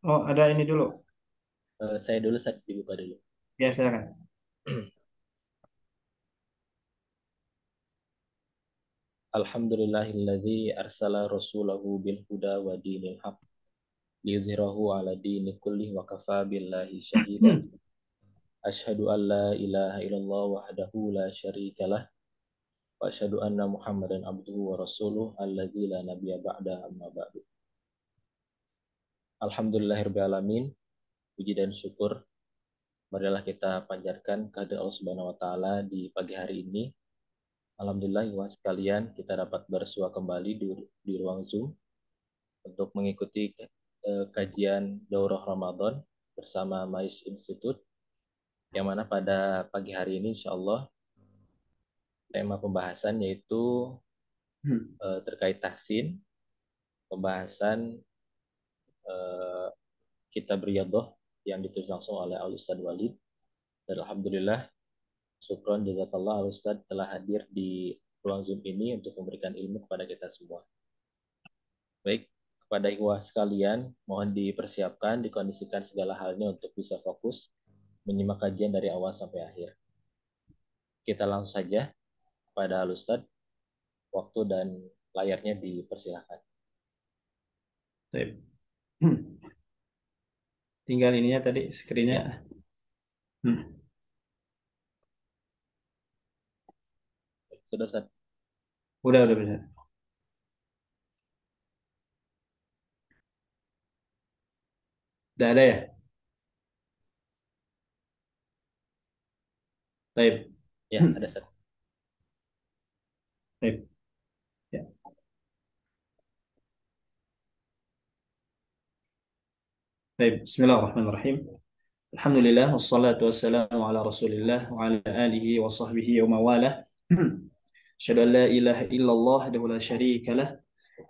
Oh, ada ini dulu. Uh, saya dulu, saya dibuka dulu. Ya, silakan. Alhamdulillahilladzi arsala rasulahu bil huda wa dinil haq liyuzhirahu ala dini kulli wa kafa billahi shahidan. Ashhadu an la ilaha illallah wahdahu la syarika lah wa asyhadu anna Muhammadan abduhu wa rasuluh alladzi la nabiyya ba'da amma ba'du. Alhamdulillahirrahmanirrahim. Puji dan syukur. Marilah kita panjatkan kehadir Allah Subhanahu wa taala di pagi hari ini. Alhamdulillah ikhwah sekalian, kita dapat bersua kembali di, di ruang Zoom untuk mengikuti eh, kajian daurah Ramadan bersama Mais Institute yang mana pada pagi hari ini insya Allah tema pembahasan yaitu hmm. eh, terkait tahsin pembahasan uh, kitab Riyadhah yang ditulis langsung oleh Al Ustaz Walid. Dan Alhamdulillah, syukron jazakallah Al Ustaz telah hadir di ruang Zoom ini untuk memberikan ilmu kepada kita semua. Baik, kepada ikhwah sekalian, mohon dipersiapkan, dikondisikan segala halnya untuk bisa fokus menyimak kajian dari awal sampai akhir. Kita langsung saja pada Al Ustaz. Waktu dan layarnya dipersilahkan. Baik. Tinggal ininya tadi screennya. Ya. Hmm. Sudah set. Udah udah udah. Udah ada ya? Baik. Ya, ada set. Baik. طيب بسم الله الرحمن الرحيم الحمد لله والصلاة والسلام على رسول الله وعلى آله وصحبه ومن والاه أشهد أن لا إله إلا الله وحده لا شريك له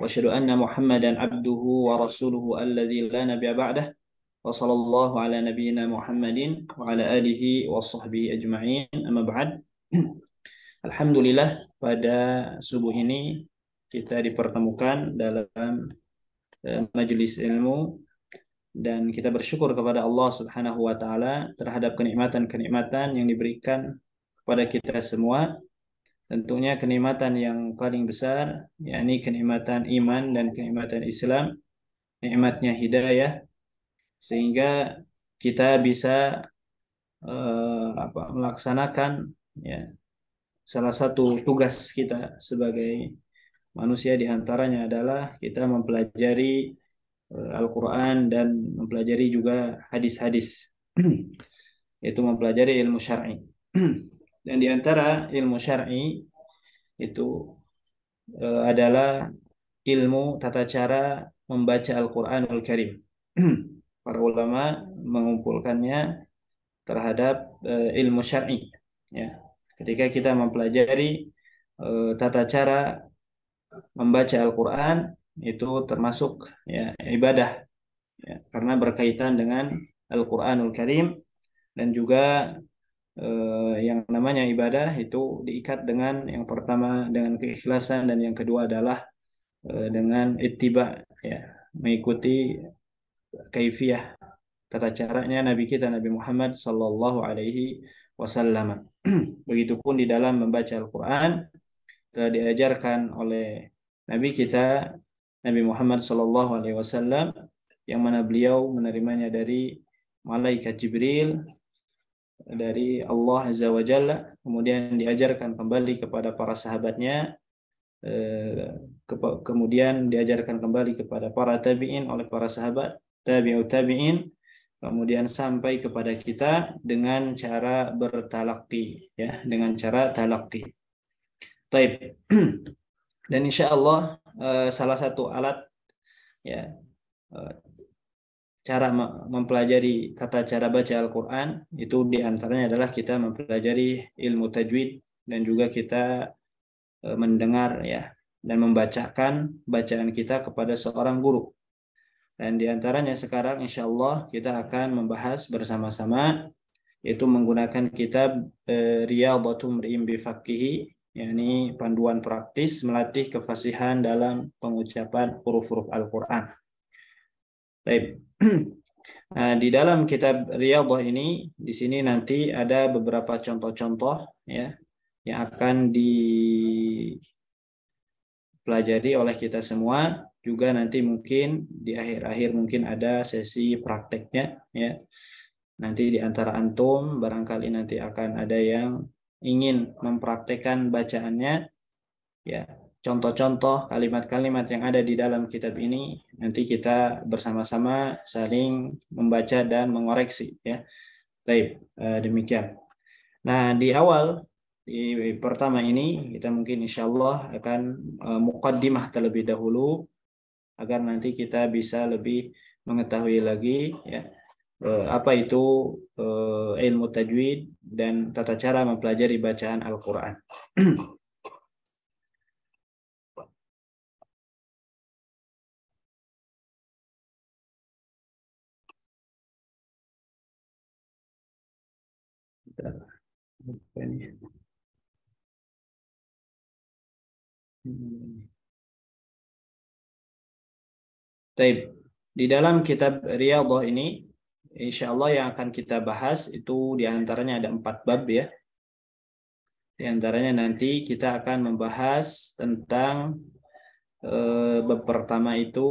وأشهد أن محمدا عبده ورسوله الذي لا نبي بعده وصلى الله على نبينا محمد وعلى آله وصحبه أجمعين أما بعد الحمد لله pada subuh ini kita dipertemukan dalam eh, majelis ilmu dan kita bersyukur kepada Allah Subhanahu wa taala terhadap kenikmatan-kenikmatan yang diberikan kepada kita semua. Tentunya kenikmatan yang paling besar yakni kenikmatan iman dan kenikmatan Islam, nikmatnya hidayah sehingga kita bisa uh, apa melaksanakan ya salah satu tugas kita sebagai manusia diantaranya adalah kita mempelajari Eh, Al-Quran dan mempelajari juga hadis-hadis. itu mempelajari ilmu syar'i. dan di antara ilmu syar'i itu eh, adalah ilmu tata cara membaca al quran al Karim. Para ulama mengumpulkannya terhadap eh, ilmu syar'i ya. Ketika kita mempelajari tata cara membaca Al-Qur'an itu termasuk ya ibadah ya, karena berkaitan dengan Al-Qur'anul Karim dan juga eh, yang namanya ibadah itu diikat dengan yang pertama dengan keikhlasan dan yang kedua adalah eh, dengan ittiba ya mengikuti kaifiyah tata caranya Nabi kita Nabi Muhammad Sallallahu Alaihi Wasallam. Begitupun di dalam membaca Al-Quran telah diajarkan oleh Nabi kita Nabi Muhammad Shallallahu Alaihi Wasallam yang mana beliau menerimanya dari malaikat Jibril dari Allah Azza wa Jalla kemudian diajarkan kembali kepada para sahabatnya eh, kemudian diajarkan kembali kepada para tabi'in oleh para sahabat tabi'u tabi'in kemudian sampai kepada kita dengan cara bertalakti ya dengan cara talakti. Taib. dan insya Allah eh, salah satu alat ya eh, cara mempelajari tata cara baca Al-Quran itu diantaranya adalah kita mempelajari ilmu tajwid dan juga kita eh, mendengar ya dan membacakan bacaan kita kepada seorang guru. Dan diantaranya sekarang insya Allah kita akan membahas bersama-sama yaitu menggunakan kitab e, Riyadhatum Ri'im Bifaqihi yakni panduan praktis melatih kefasihan dalam pengucapan huruf-huruf Al-Qur'an. Baik. Nah, di dalam kitab Riyadhah ini di sini nanti ada beberapa contoh-contoh ya yang akan dipelajari oleh kita semua juga nanti mungkin di akhir-akhir mungkin ada sesi prakteknya ya nanti di antara antum barangkali nanti akan ada yang ingin mempraktekkan bacaannya, ya contoh-contoh kalimat-kalimat yang ada di dalam kitab ini nanti kita bersama-sama saling membaca dan mengoreksi ya. Baik, eh, demikian. Nah, di awal di pertama ini kita mungkin insya Allah akan eh, mukaddimah terlebih dahulu agar nanti kita bisa lebih mengetahui lagi ya Eh, apa itu eh, ilmu tajwid dan tata cara mempelajari bacaan Al-Quran. Taib. Di dalam kitab Riyadhah ini Insya Allah yang akan kita bahas itu diantaranya ada empat bab ya. Di antaranya nanti kita akan membahas tentang eh, bab pertama itu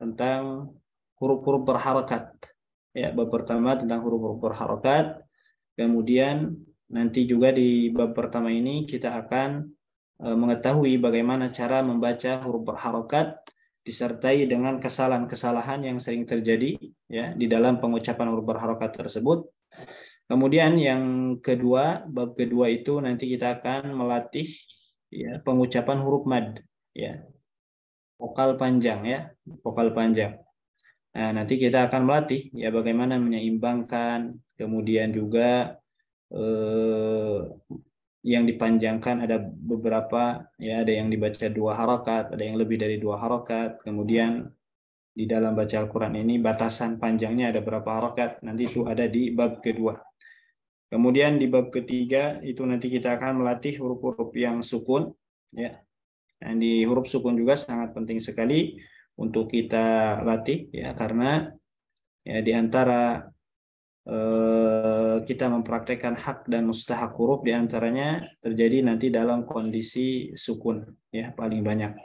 tentang huruf-huruf berharokat. Ya, bab pertama tentang huruf-huruf berharokat. Kemudian nanti juga di bab pertama ini kita akan eh, mengetahui bagaimana cara membaca huruf berharokat disertai dengan kesalahan-kesalahan yang sering terjadi ya di dalam pengucapan huruf berharokat tersebut. Kemudian yang kedua, bab kedua itu nanti kita akan melatih ya pengucapan huruf mad ya. Vokal panjang ya, vokal panjang. Nah, nanti kita akan melatih ya bagaimana menyeimbangkan, kemudian juga eh, yang dipanjangkan ada beberapa ya ada yang dibaca dua harokat ada yang lebih dari dua harokat kemudian di dalam baca Al-Quran ini batasan panjangnya ada berapa harokat nanti itu ada di bab kedua kemudian di bab ketiga itu nanti kita akan melatih huruf-huruf yang sukun ya dan di huruf sukun juga sangat penting sekali untuk kita latih ya karena ya di antara Eh, kita mempraktekkan hak dan mustahak huruf diantaranya terjadi nanti dalam kondisi sukun ya paling banyak.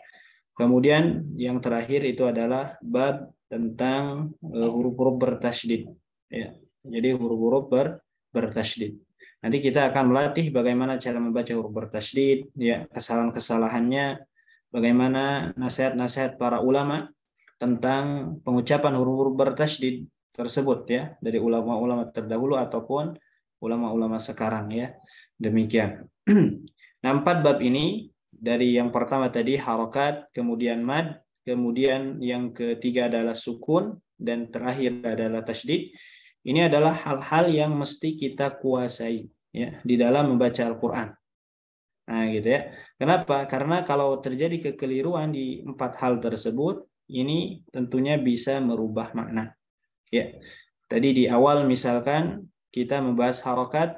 Kemudian yang terakhir itu adalah bab tentang eh, huruf-huruf bertasydid ya. Jadi huruf-huruf ber bertasydid. Nanti kita akan melatih bagaimana cara membaca huruf bertasydid ya, kesalahan-kesalahannya, bagaimana nasihat-nasihat para ulama tentang pengucapan huruf-huruf bertasydid tersebut ya dari ulama-ulama terdahulu ataupun ulama-ulama sekarang ya. Demikian. nah, empat bab ini dari yang pertama tadi harokat, kemudian mad, kemudian yang ketiga adalah sukun dan terakhir adalah tasdid. Ini adalah hal-hal yang mesti kita kuasai ya di dalam membaca Al-Qur'an. Nah, gitu ya. Kenapa? Karena kalau terjadi kekeliruan di empat hal tersebut, ini tentunya bisa merubah makna. Ya. Tadi di awal misalkan kita membahas harokat,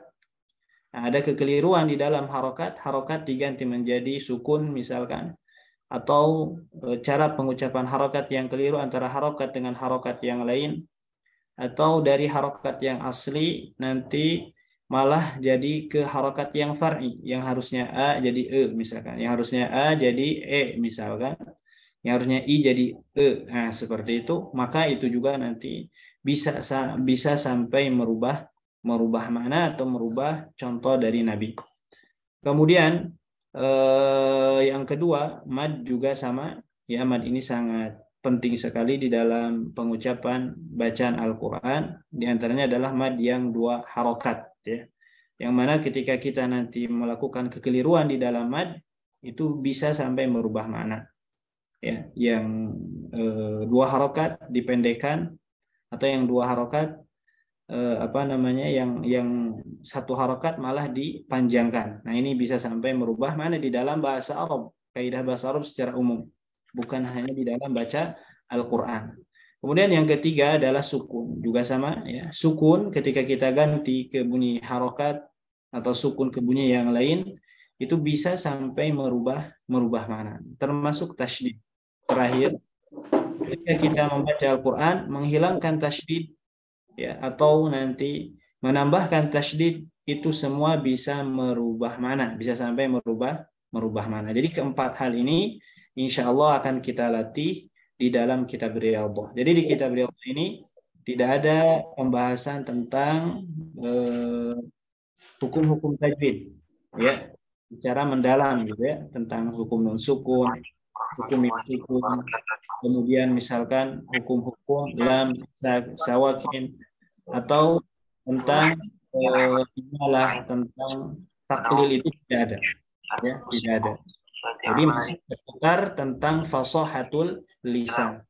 nah, ada kekeliruan di dalam harokat, harokat diganti menjadi sukun misalkan, atau e, cara pengucapan harokat yang keliru antara harokat dengan harokat yang lain, atau dari harokat yang asli nanti malah jadi ke harokat yang far'i yang harusnya a jadi e misalkan yang harusnya a jadi e misalkan yang harusnya i jadi e. Nah, seperti itu, maka itu juga nanti bisa bisa sampai merubah merubah mana atau merubah contoh dari nabi. Kemudian eh, yang kedua, mad juga sama. Ya, mad ini sangat penting sekali di dalam pengucapan bacaan Al-Qur'an. Di adalah mad yang dua harokat, ya. Yang mana ketika kita nanti melakukan kekeliruan di dalam mad itu bisa sampai merubah makna ya yang e, dua harokat dipendekkan atau yang dua harokat e, apa namanya yang yang satu harokat malah dipanjangkan nah ini bisa sampai merubah mana di dalam bahasa Arab kaidah bahasa Arab secara umum bukan hanya di dalam baca Al-Quran kemudian yang ketiga adalah sukun juga sama ya sukun ketika kita ganti ke bunyi harokat atau sukun ke bunyi yang lain itu bisa sampai merubah merubah mana termasuk tasydid terakhir ketika kita membaca Al-Quran menghilangkan tasydid ya atau nanti menambahkan tasydid itu semua bisa merubah mana bisa sampai merubah merubah mana jadi keempat hal ini insya Allah akan kita latih di dalam kitab Riyadhah jadi di kitab Riyadhah ini tidak ada pembahasan tentang eh, hukum-hukum eh, tajwid ya secara mendalam gitu ya tentang hukum non sukun hukum hukum kemudian misalkan hukum-hukum dalam sawakin atau tentang malah eh, malah tentang taklil itu tidak ada ya tidak ada jadi masih berputar tentang fasahatul lisan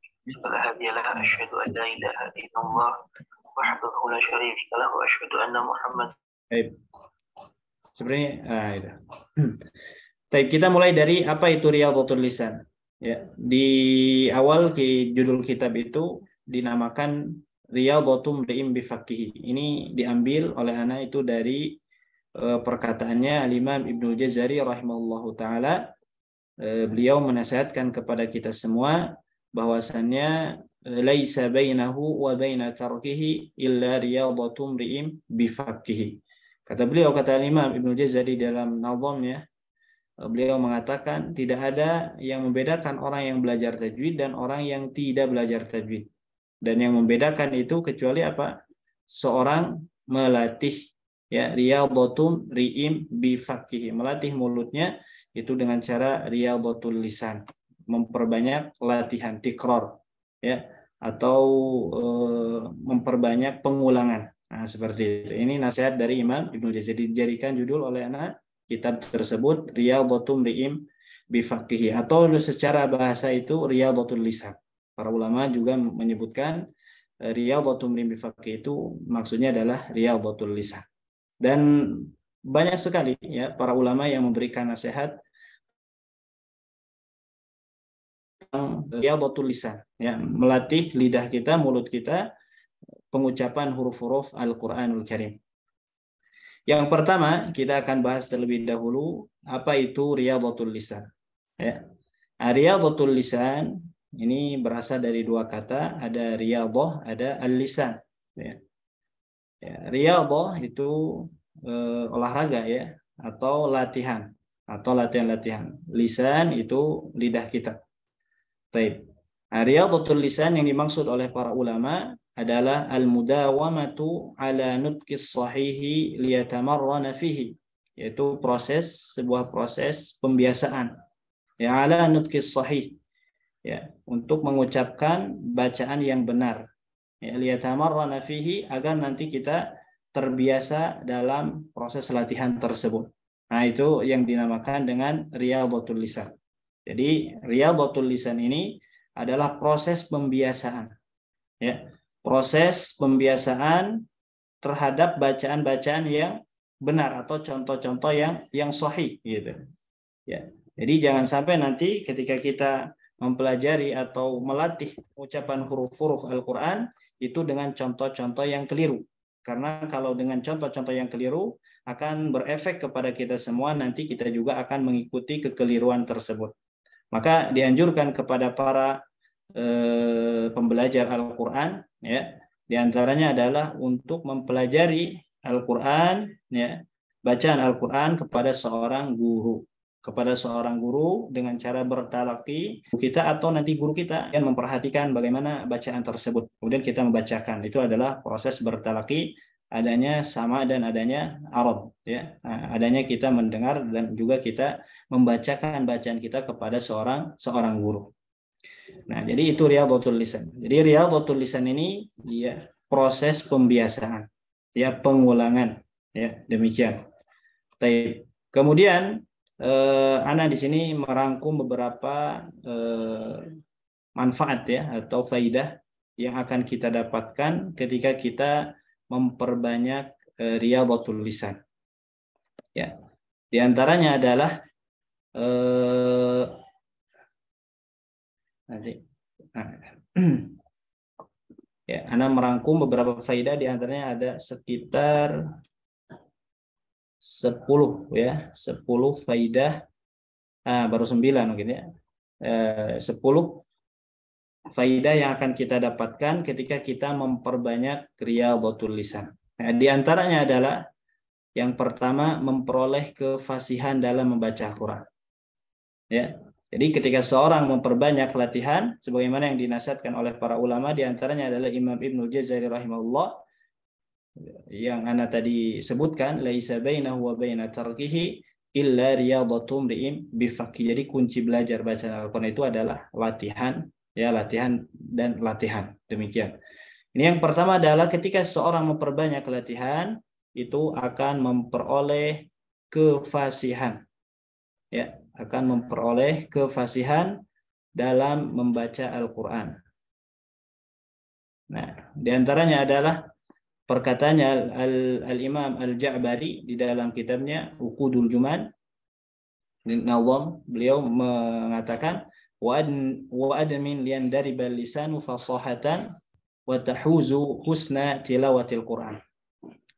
Sebenarnya, ah, Baik, kita mulai dari apa itu Dutul lisan. Ya, di awal di judul kitab itu dinamakan riyal botum ri'im bifakihi Ini diambil oleh ana itu dari eh, perkataannya Al-Imam Ibnu Jazari rahimahullahu taala. Eh, beliau menasihatkan kepada kita semua bahwasannya eh, laisa bainahu wa baina tarkihi illa botum ri'im bifaqihi. Kata beliau kata Imam Ibnu Jazari dalam nazamnya Eh, beliau mengatakan tidak ada yang membedakan orang yang belajar tajwid dan orang yang tidak belajar tajwid. Dan yang membedakan itu kecuali apa? Seorang melatih ya riyadhatun riim bi fakihi, melatih mulutnya itu dengan cara riyadhatul lisan, memperbanyak latihan tikror ya atau e, memperbanyak pengulangan. Nah, seperti itu. Ini nasihat dari Imam Ibnu Jazid. dijadikan judul oleh anak kitab tersebut botum Ri'im bifakihi atau secara bahasa itu Riyadhatul Lisan. Para ulama juga menyebutkan botum eh, Ri'im bifakihi itu maksudnya adalah Riyadhatul Lisan. Dan banyak sekali ya para ulama yang memberikan nasihat Riyadhatul Lisan, ya, melatih lidah kita, mulut kita pengucapan huruf-huruf Al-Qur'anul Karim. Yang pertama, kita akan bahas terlebih dahulu apa itu riyadhatul lisan. Ya. Nah, riyadhatul lisan ini berasal dari dua kata, ada riyadhah, ada al-lisan. Ya. Ya, riyadhah itu e, olahraga ya atau latihan atau latihan-latihan. Lisan itu lidah kita. Baik. Nah, riyadhatul lisan yang dimaksud oleh para ulama adalah al-mudawamatu ala nutqis sahihi liyatamarrana fihi yaitu proses sebuah proses pembiasaan ya ala nutqis sahih ya untuk mengucapkan bacaan yang benar ya liyatamarrana fihi agar nanti kita terbiasa dalam proses latihan tersebut nah itu yang dinamakan dengan riyadhatul lisan jadi riyadhatul lisan ini adalah proses pembiasaan ya proses pembiasaan terhadap bacaan-bacaan yang benar atau contoh-contoh yang yang sahih gitu. Ya. Jadi jangan sampai nanti ketika kita mempelajari atau melatih ucapan huruf-huruf Al-Qur'an itu dengan contoh-contoh yang keliru. Karena kalau dengan contoh-contoh yang keliru akan berefek kepada kita semua nanti kita juga akan mengikuti kekeliruan tersebut. Maka dianjurkan kepada para eh, pembelajar Al-Quran, ya. Di antaranya adalah untuk mempelajari Al-Quran, ya, bacaan Al-Quran kepada seorang guru, kepada seorang guru dengan cara bertalaki kita atau nanti guru kita yang memperhatikan bagaimana bacaan tersebut. Kemudian kita membacakan. Itu adalah proses bertalaki adanya sama dan adanya Arab ya nah, adanya kita mendengar dan juga kita membacakan bacaan kita kepada seorang seorang guru Nah, jadi itu riadatul lisan. Jadi riadatul lisan ini ya proses pembiasaan, ya pengulangan, ya demikian. Kemudian eh, Ana di sini merangkum beberapa eh, manfaat ya atau faidah yang akan kita dapatkan ketika kita memperbanyak eh, riadatul lisan. Ya. Di antaranya adalah eh, nah. Ya, Anda merangkum beberapa faedah di antaranya ada sekitar 10 ya, 10 faedah ah, baru 9 mungkin ya. Eh, 10 faedah yang akan kita dapatkan ketika kita memperbanyak riyadhatul lisan. Nah, di antaranya adalah yang pertama memperoleh kefasihan dalam membaca Al-Qur'an. Ya. Jadi ketika seorang memperbanyak latihan, sebagaimana yang dinasihatkan oleh para ulama, diantaranya adalah Imam Ibn Jazari rahimahullah, yang ana tadi sebutkan, laisa bainahu wa baina tarkihi illa riyadatum ri'im Jadi kunci belajar bacaan Al-Quran itu adalah latihan, ya latihan dan latihan. Demikian. Ini yang pertama adalah ketika seorang memperbanyak latihan, itu akan memperoleh kefasihan. Ya, akan memperoleh kefasihan dalam membaca Al-Quran. Nah, diantaranya adalah perkataannya Al-Imam -Al Al-Ja'bari di dalam kitabnya Uqudul Juman, Nawam, beliau mengatakan, وأدمن ليندرب اللسان فَصَحَةً وَتَحُوزُ husna تِلَوَةِ الْقُرْآنِ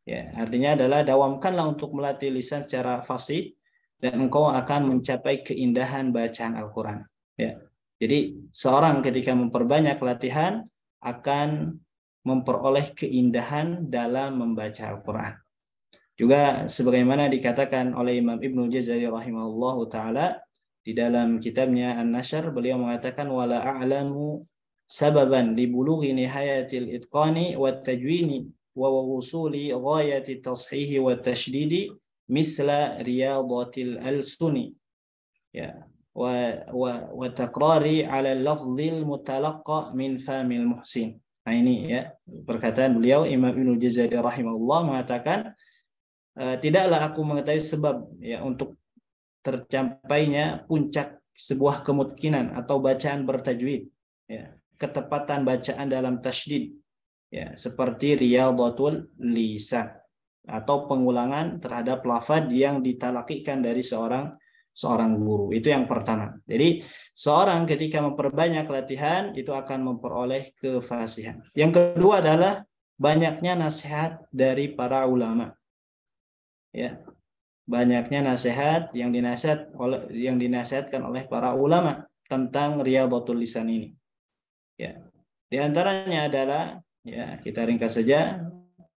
Ya, artinya adalah dawamkanlah untuk melatih lisan secara fasih dan engkau akan mencapai keindahan bacaan Al-Quran. Ya. Jadi seorang ketika memperbanyak latihan akan memperoleh keindahan dalam membaca Al-Quran. Juga sebagaimana dikatakan oleh Imam Ibnu Jazari rahimahullah taala di dalam kitabnya An-Nashr beliau mengatakan wala a'lamu sababan li nihayatil itqani wat tajwini wa wusuli ghayati tashihi wa tashdidi misla riyadatil al-suni ya wa wa wa takrari ala lafzil mutalaqqa min famil muhsin nah ini ya perkataan beliau Imam Ibnu Jazari rahimahullah mengatakan eh, tidaklah aku mengetahui sebab ya untuk tercapainya puncak sebuah kemungkinan atau bacaan bertajwid ya ketepatan bacaan dalam tasydid ya seperti riyadatul lisan atau pengulangan terhadap lafaz yang ditalakikan dari seorang seorang guru. Itu yang pertama. Jadi, seorang ketika memperbanyak latihan itu akan memperoleh kefasihan. Yang kedua adalah banyaknya nasihat dari para ulama. Ya. Banyaknya nasihat yang dinasihat oleh yang dinasihatkan oleh para ulama tentang riyadhatul lisan ini. Ya. Di antaranya adalah ya kita ringkas saja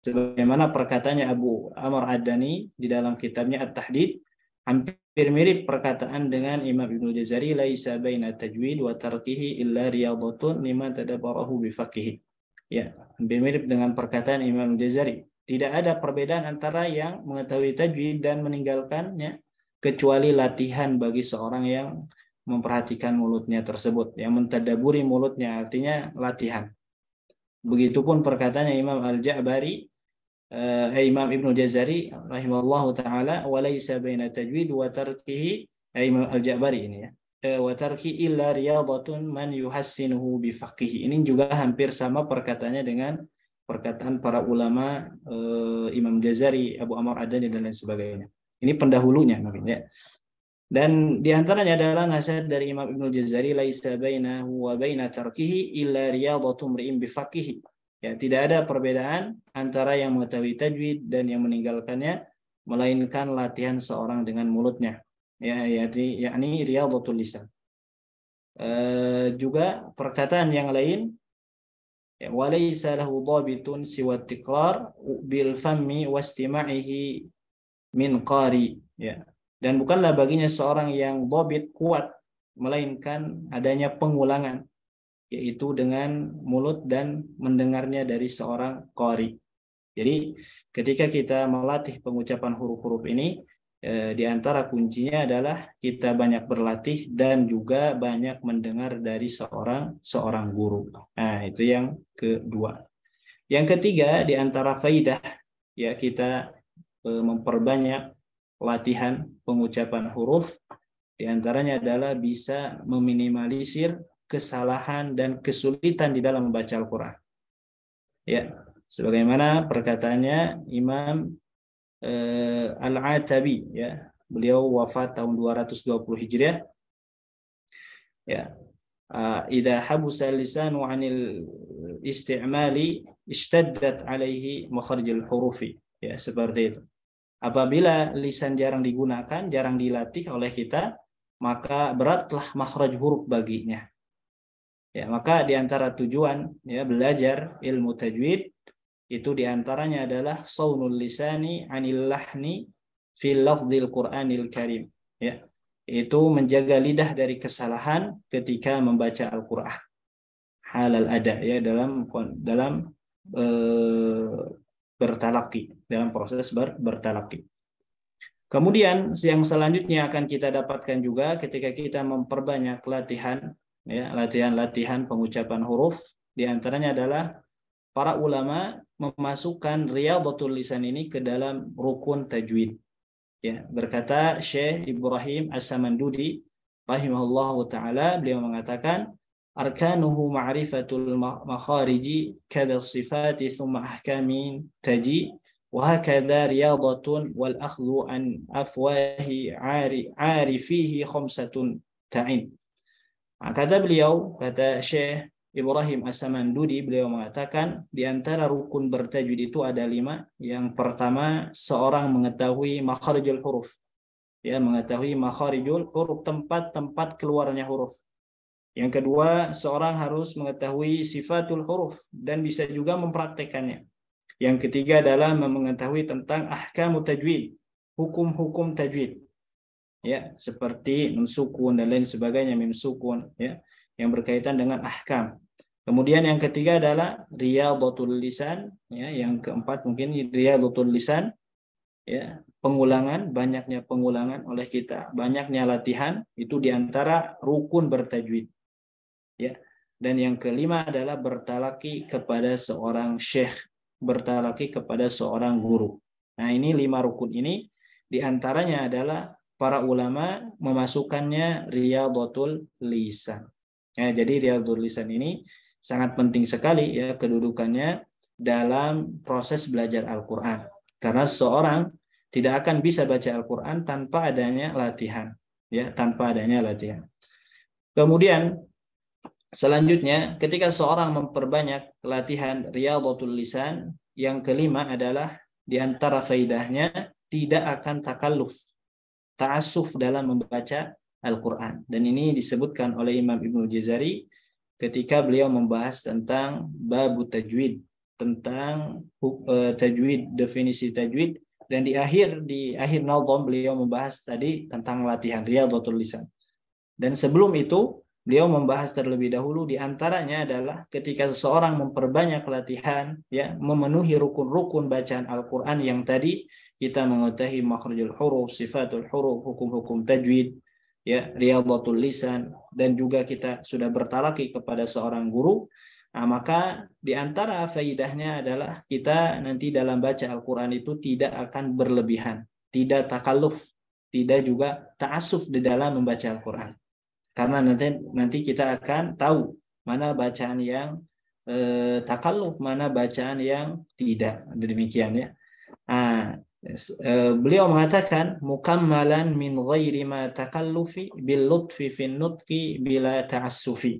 sebagaimana perkataannya Abu Amr ad di dalam kitabnya At-Tahdid hampir mirip perkataan dengan Imam Ibnu Jazari laisa baina tajwid wa tarkihi illa riyadhatun liman tadabbarahu bi faqihi. Ya, hampir mirip dengan perkataan Imam Jazari. Tidak ada perbedaan antara yang mengetahui tajwid dan meninggalkannya kecuali latihan bagi seorang yang memperhatikan mulutnya tersebut, yang mentadaburi mulutnya artinya latihan. Begitupun perkataannya Imam Al-Ja'bari eh, Imam Ibnu Jazari rahimallahu taala walaysa baina tajwid wa tarkihi eh, Imam Al-Ja'bari ini ya. Eh, wa tarki illa riyadatun man yuhassinuhu bi faqihi. Ini juga hampir sama perkataannya dengan perkataan para ulama uh, Imam Jazari, Abu Amr Adani dan lain sebagainya. Ini pendahulunya ya. Dan diantaranya adalah nasihat dari Imam Ibnu Jazari laisa bainahu wa baina tarkihi illa riyadatu mri'in faqihi. Ya, tidak ada perbedaan antara yang mengetahui tajwid dan yang meninggalkannya melainkan latihan seorang dengan mulutnya. Ya, yakni yakni riyadhatul lisan. E, juga perkataan yang lain ya, walaysa lahu dhabitun siwa tikrar bil fami wastima'ihi min qari ya dan bukanlah baginya seorang yang dhabit kuat melainkan adanya pengulangan yaitu dengan mulut dan mendengarnya dari seorang kori. Jadi ketika kita melatih pengucapan huruf-huruf ini, eh, di antara kuncinya adalah kita banyak berlatih dan juga banyak mendengar dari seorang seorang guru. Nah itu yang kedua. Yang ketiga di antara faidah ya kita eh, memperbanyak latihan pengucapan huruf. Di antaranya adalah bisa meminimalisir kesalahan dan kesulitan di dalam membaca Al-Quran. Ya, sebagaimana perkataannya Imam eh, Al-Atabi, ya, beliau wafat tahun 220 Hijriah. Ya, إذا habus اللسان anil isti'mali اشتدت alaihi مخرج hurufi. ya seperti itu apabila lisan jarang digunakan jarang dilatih oleh kita maka beratlah makhraj huruf baginya Ya, maka di antara tujuan ya belajar ilmu tajwid itu di antaranya adalah saunul lisani anil lahni fil lafdil Qur'anil Karim, ya. Itu menjaga lidah dari kesalahan ketika membaca Al-Qur'an. Halal ada ya dalam dalam e, bertalaki, dalam proses ber, bertalaki. Kemudian yang selanjutnya akan kita dapatkan juga ketika kita memperbanyak latihan ya latihan-latihan pengucapan huruf di antaranya adalah para ulama memasukkan riyadhatul lisan ini ke dalam rukun tajwid ya berkata Syekh Ibrahim As-Samandudi rahimahullahu taala beliau mengatakan arkanuhu ma'rifatul makhariji kada sifati thumma ahkamin taji wal akhdhu an afwahi 'ari 'ari'fihi khamsatun ta'in. Nah, kata beliau, kata Syekh Ibrahim as samanduri beliau mengatakan di antara rukun bertajwid itu ada lima. Yang pertama, seorang mengetahui makharijul huruf. Ya, mengetahui makharijul huruf, tempat-tempat keluarnya huruf. Yang kedua, seorang harus mengetahui sifatul huruf dan bisa juga mempraktekannya. Yang ketiga adalah mengetahui tentang ahkamu tajwid, hukum-hukum tajwid ya seperti mim sukun dan lain sebagainya mim sukun ya yang berkaitan dengan ahkam. Kemudian yang ketiga adalah riyadhatul lisan ya yang keempat mungkin riyadhatul lisan ya pengulangan banyaknya pengulangan oleh kita banyaknya latihan itu diantara rukun bertajwid ya dan yang kelima adalah bertalaki kepada seorang syekh bertalaki kepada seorang guru nah ini lima rukun ini diantaranya adalah para ulama memasukkannya riyadhatul lisan. Ya, jadi riyadhatul lisan ini sangat penting sekali ya kedudukannya dalam proses belajar Al-Qur'an. Karena seorang tidak akan bisa baca Al-Qur'an tanpa adanya latihan, ya, tanpa adanya latihan. Kemudian selanjutnya ketika seorang memperbanyak latihan riyadhatul lisan, yang kelima adalah di antara faidahnya tidak akan takalluf ta'assuf dalam membaca Al-Quran. Dan ini disebutkan oleh Imam Ibnu Jazari ketika beliau membahas tentang babu tajwid, tentang eh, tajwid, definisi tajwid, dan di akhir di akhir nazam beliau membahas tadi tentang latihan riyadhatul lisan. Dan sebelum itu beliau membahas terlebih dahulu di antaranya adalah ketika seseorang memperbanyak latihan ya memenuhi rukun-rukun bacaan Al-Qur'an yang tadi kita mengetahui makhrajul huruf, sifatul huruf, hukum-hukum tajwid, ya, riyadhatul lisan dan juga kita sudah bertalaki kepada seorang guru. Nah, maka di antara faidahnya adalah kita nanti dalam baca Al-Qur'an itu tidak akan berlebihan, tidak takaluf tidak juga ta'assuf di dalam membaca Al-Qur'an. Karena nanti nanti kita akan tahu mana bacaan yang eh, takalluf, mana bacaan yang tidak. Demikian ya. Nah, Eh, beliau mengatakan mukammalan min ghairi ma takallufi bil lutfi fi nutqi bila ta'assufi.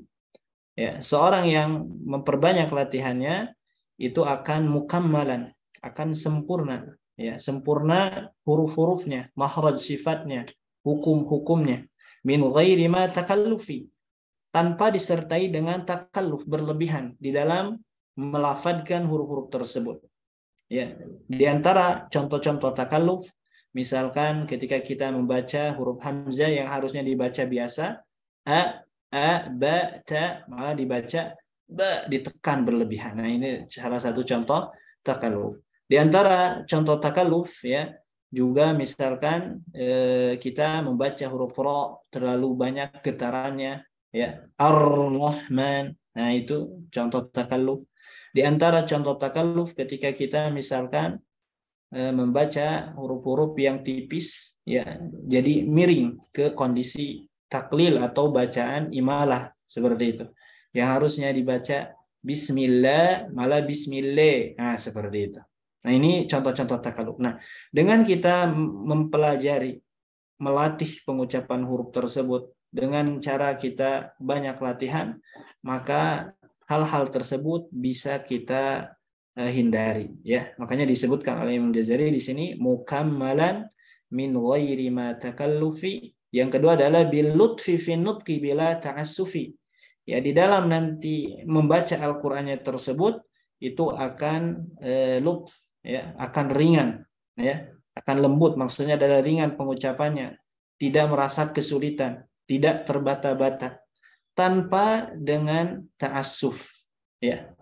Ya, seorang yang memperbanyak latihannya itu akan mukammalan, akan sempurna, ya, sempurna huruf-hurufnya, mahraj sifatnya, hukum-hukumnya min ghairi ma takallufi tanpa disertai dengan takalluf berlebihan di dalam melafadkan huruf-huruf tersebut. Ya, di antara contoh-contoh takalluf misalkan ketika kita membaca huruf hamzah yang harusnya dibaca biasa a a ba ta malah dibaca ba ditekan berlebihan. Nah, ini salah satu contoh takalluf. Di antara contoh takalluf ya juga misalkan eh, kita membaca huruf ro terlalu banyak getarannya ya ar-rahman. Nah, itu contoh takalluf di antara contoh takaluf ketika kita misalkan eh, membaca huruf-huruf yang tipis ya jadi miring ke kondisi taklil atau bacaan imalah seperti itu. Yang harusnya dibaca bismillah malah bismillah. Nah, seperti itu. Nah, ini contoh-contoh takaluk. Nah, dengan kita mempelajari melatih pengucapan huruf tersebut dengan cara kita banyak latihan, maka hal-hal tersebut bisa kita eh, hindari ya makanya disebutkan oleh Imam Jazari di sini mukammalan min ghairi ma takallufi yang kedua adalah bil lutfi fi nutqi bila ta'assufi ya di dalam nanti membaca Al-Qur'annya tersebut itu akan eh, lutf ya akan ringan ya akan lembut maksudnya adalah ringan pengucapannya tidak merasa kesulitan tidak terbata-bata tanpa dengan ta'assuf ya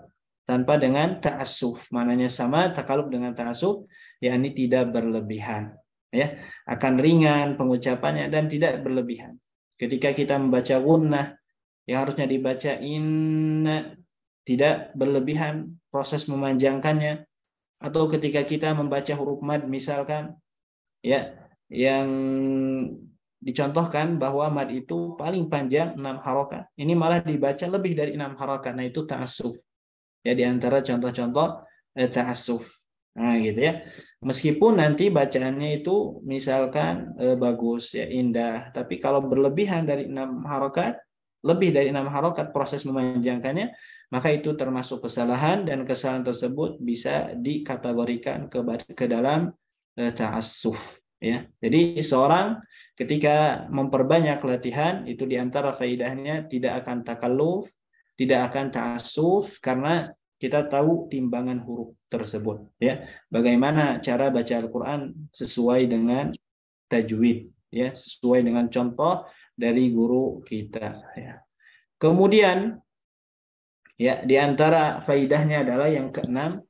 tanpa dengan ta'assuf maknanya sama takalub dengan ta'assuf yakni tidak berlebihan ya akan ringan pengucapannya dan tidak berlebihan ketika kita membaca gunnah yang harusnya dibaca inna tidak berlebihan proses memanjangkannya atau ketika kita membaca huruf mad misalkan ya yang dicontohkan bahwa mad itu paling panjang enam harokat. Ini malah dibaca lebih dari enam harokat. Nah, itu ta'asuf. Ya, di antara contoh-contoh eh, ta'asuf. Nah, gitu ya. Meskipun nanti bacaannya itu misalkan eh, bagus, ya indah. Tapi kalau berlebihan dari enam harokat, lebih dari enam harokat proses memanjangkannya, maka itu termasuk kesalahan dan kesalahan tersebut bisa dikategorikan ke, ke dalam eh, ta'asuf ya jadi seorang ketika memperbanyak latihan itu diantara faidahnya tidak akan takaluf tidak akan ta'asuf karena kita tahu timbangan huruf tersebut ya bagaimana cara baca Al-Qur'an sesuai dengan tajwid ya sesuai dengan contoh dari guru kita ya kemudian ya diantara faidahnya adalah yang keenam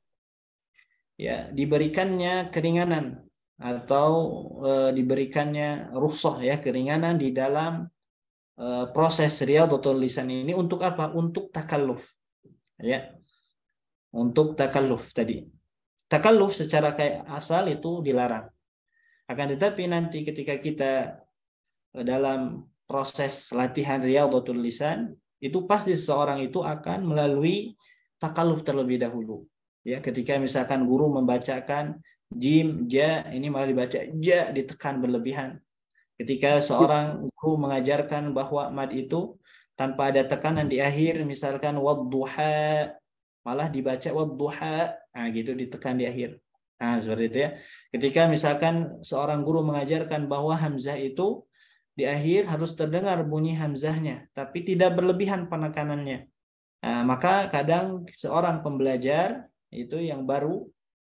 ya diberikannya keringanan atau e, diberikannya rukhsah ya keringanan di dalam e, proses riyadhatul lisan ini untuk apa? Untuk takalluf. Ya. Untuk takalluf tadi. Takalluf secara kayak asal itu dilarang. Akan tetapi nanti ketika kita eh, dalam proses latihan riyadhatul lisan itu pasti seseorang itu akan melalui takaluf terlebih dahulu ya ketika misalkan guru membacakan jim, ja, ini malah dibaca ja ditekan berlebihan. Ketika ya. seorang guru mengajarkan bahwa mad itu tanpa ada tekanan di akhir, misalkan wadduha, malah dibaca wadduha, nah gitu ditekan di akhir. Nah, seperti itu ya. Ketika misalkan seorang guru mengajarkan bahwa hamzah itu di akhir harus terdengar bunyi hamzahnya, tapi tidak berlebihan penekanannya. Nah, maka kadang seorang pembelajar itu yang baru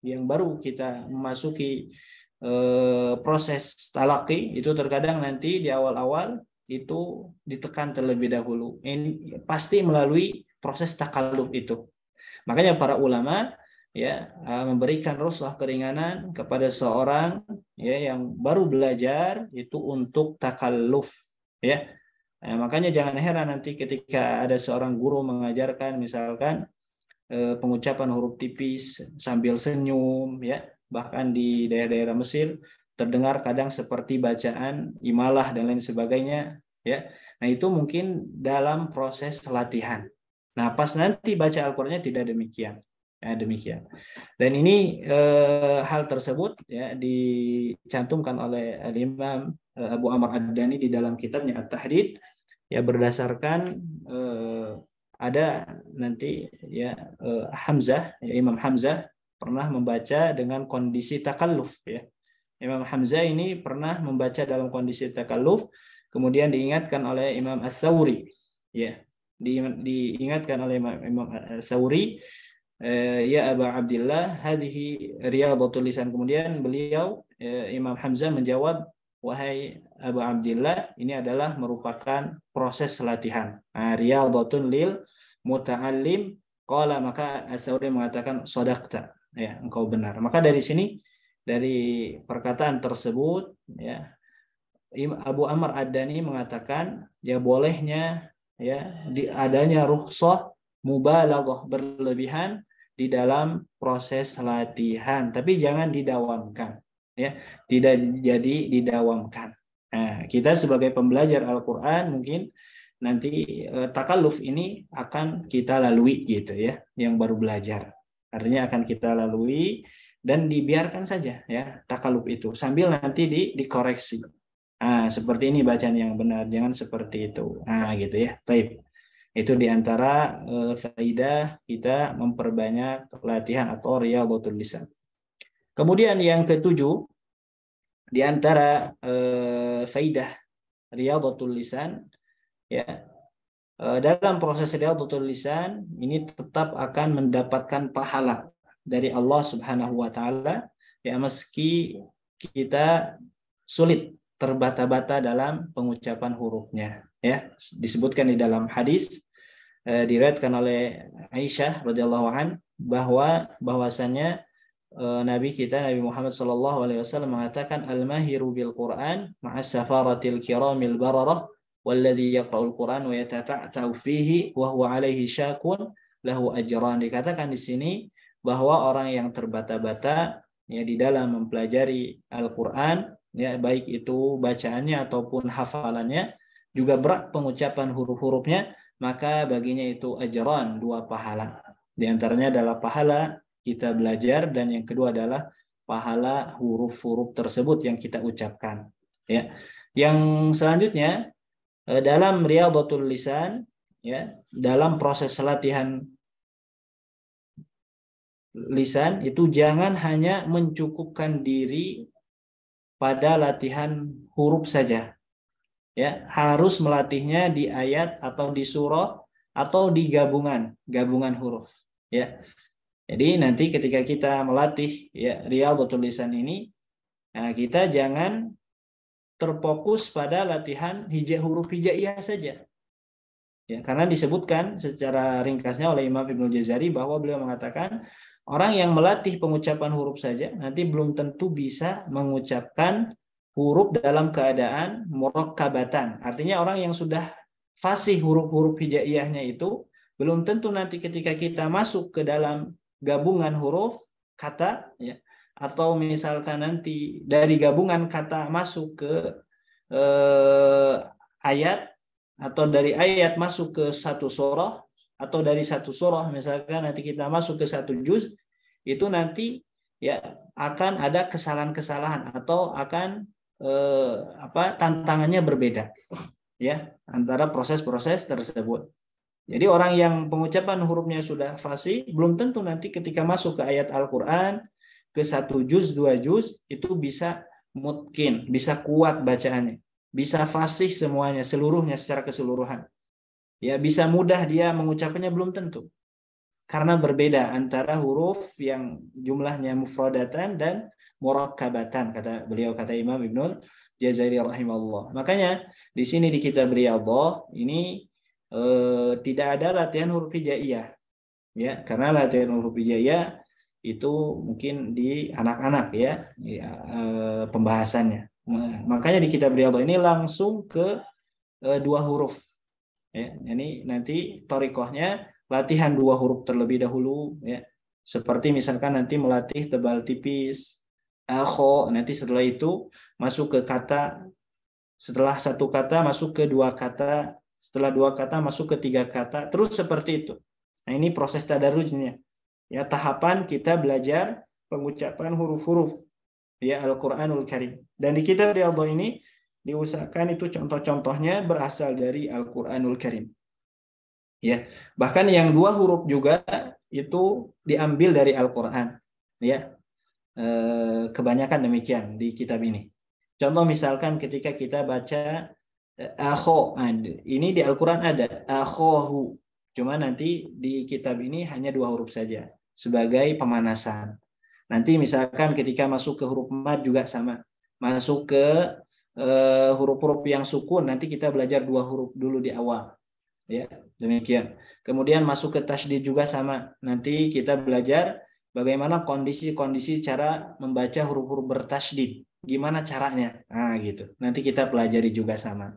yang baru kita memasuki e, proses talaki itu terkadang nanti di awal-awal itu ditekan terlebih dahulu. Ini pasti melalui proses takalub itu. Makanya para ulama ya eh, memberikan ruslah keringanan kepada seorang ya yang baru belajar itu untuk takalluf ya. Nah, makanya jangan heran nanti ketika ada seorang guru mengajarkan misalkan Eh, pengucapan huruf tipis sambil senyum ya bahkan di daerah-daerah Mesir terdengar kadang seperti bacaan imalah dan lain sebagainya ya nah itu mungkin dalam proses latihan nah pas nanti baca Al-Qur'annya tidak demikian ya, demikian dan ini eh, hal tersebut ya dicantumkan oleh Imam eh, Abu Amr Ad-Dani di dalam kitabnya At-Tahdid ya berdasarkan eh, ada nanti ya uh, Hamzah ya, Imam Hamzah pernah membaca dengan kondisi takalluf ya Imam Hamzah ini pernah membaca dalam kondisi takalluf kemudian diingatkan oleh Imam As-Sauri ya di, diingatkan oleh Imam, Imam As-Sauri eh, ya Abu Abdullah hadhihi riyadhatul lisan kemudian beliau eh, Imam Hamzah menjawab wahai Abu Abdullah, ini adalah merupakan proses latihan. Nah, botun lil muta'allim qala maka asy sauri mengatakan sadaqta. Ya, engkau benar. Maka dari sini dari perkataan tersebut ya Abu Amr Ad-Dani mengatakan ya bolehnya ya di adanya rukhsah mubalaghah berlebihan di dalam proses latihan tapi jangan didawamkan ya tidak jadi didawamkan nah, kita sebagai pembelajar Al-Quran mungkin nanti eh, takaluf ini akan kita lalui gitu ya yang baru belajar artinya akan kita lalui dan dibiarkan saja ya takaluf itu sambil nanti di, dikoreksi nah, seperti ini bacaan yang benar jangan seperti itu nah gitu ya baik itu diantara eh, faidah kita memperbanyak latihan atau riyadhatul lisan Kemudian yang ketujuh di antara eh, faidah riyadhatul lisan ya eh, dalam proses riyadhatul lisan ini tetap akan mendapatkan pahala dari Allah Subhanahu wa taala ya meski kita sulit terbata-bata dalam pengucapan hurufnya ya disebutkan di dalam hadis eh, diriwayatkan oleh Aisyah radhiyallahu an bahwa bahwasannya Eh, Nabi kita Nabi Muhammad Shallallahu Alaihi Wasallam mengatakan al-mahiru bil Quran ma'as safaratil kiramil bararah walladhi yaqra'ul Quran wa yatata'ta'u fihi wa huwa alaihi syakun lahu ajran dikatakan di sini bahwa orang yang terbata-bata ya di dalam mempelajari Al-Qur'an ya baik itu bacaannya ataupun hafalannya juga berat pengucapan huruf-hurufnya maka baginya itu ajran dua pahala di antaranya adalah pahala kita belajar dan yang kedua adalah pahala huruf-huruf tersebut yang kita ucapkan ya yang selanjutnya eh, dalam riyadhatul lisan ya dalam proses latihan lisan itu jangan hanya mencukupkan diri pada latihan huruf saja ya harus melatihnya di ayat atau di surah atau di gabungan gabungan huruf ya jadi nanti ketika kita melatih ya real tulisan ini nah kita jangan terfokus pada latihan hijau huruf hijaiyah saja. Ya, karena disebutkan secara ringkasnya oleh Imam Ibnu Jazari bahwa beliau mengatakan orang yang melatih pengucapan huruf saja nanti belum tentu bisa mengucapkan huruf dalam keadaan murakkabatan. Artinya orang yang sudah fasih huruf-huruf hijaiyahnya itu belum tentu nanti ketika kita masuk ke dalam gabungan huruf kata ya atau misalkan nanti dari gabungan kata masuk ke eh, ayat atau dari ayat masuk ke satu surah atau dari satu surah misalkan nanti kita masuk ke satu juz itu nanti ya akan ada kesalahan-kesalahan atau akan eh, apa tantangannya berbeda ya antara proses-proses tersebut jadi orang yang pengucapan hurufnya sudah fasih, belum tentu nanti ketika masuk ke ayat Al-Quran, ke satu juz, dua juz, itu bisa mungkin, bisa kuat bacaannya. Bisa fasih semuanya, seluruhnya secara keseluruhan. Ya, bisa mudah dia mengucapkannya belum tentu. Karena berbeda antara huruf yang jumlahnya mufradatan dan murakkabatan kata beliau kata Imam Ibnu Jazairi rahimahullah. Makanya di sini di kitab Riyadhah ini eh, tidak ada latihan huruf hijaiyah ya karena latihan huruf hijaiyah itu mungkin di anak-anak ya, ya eh, pembahasannya makanya di kitab riyadhah ini langsung ke eh, dua huruf ya ini nanti torikohnya latihan dua huruf terlebih dahulu ya seperti misalkan nanti melatih tebal tipis aho nanti setelah itu masuk ke kata setelah satu kata masuk ke dua kata setelah dua kata masuk ke tiga kata, terus seperti itu. Nah, ini proses tadarusnya Ya, tahapan kita belajar pengucapan huruf-huruf ya Al-Qur'anul Karim. Dan di kitab Allah ini diusahakan itu contoh-contohnya berasal dari Al-Qur'anul Karim. Ya, bahkan yang dua huruf juga itu diambil dari Al-Qur'an. Ya. Eh, kebanyakan demikian di kitab ini. Contoh misalkan ketika kita baca Eh, Aho ini di Al-Qur'an ada Ahohu. cuma nanti di kitab ini hanya dua huruf saja sebagai pemanasan nanti misalkan ketika masuk ke huruf mad juga sama masuk ke eh, huruf-huruf uh, yang sukun nanti kita belajar dua huruf dulu di awal ya demikian kemudian masuk ke tasdid juga sama nanti kita belajar bagaimana kondisi-kondisi cara membaca huruf-huruf bertasdid gimana caranya nah gitu nanti kita pelajari juga sama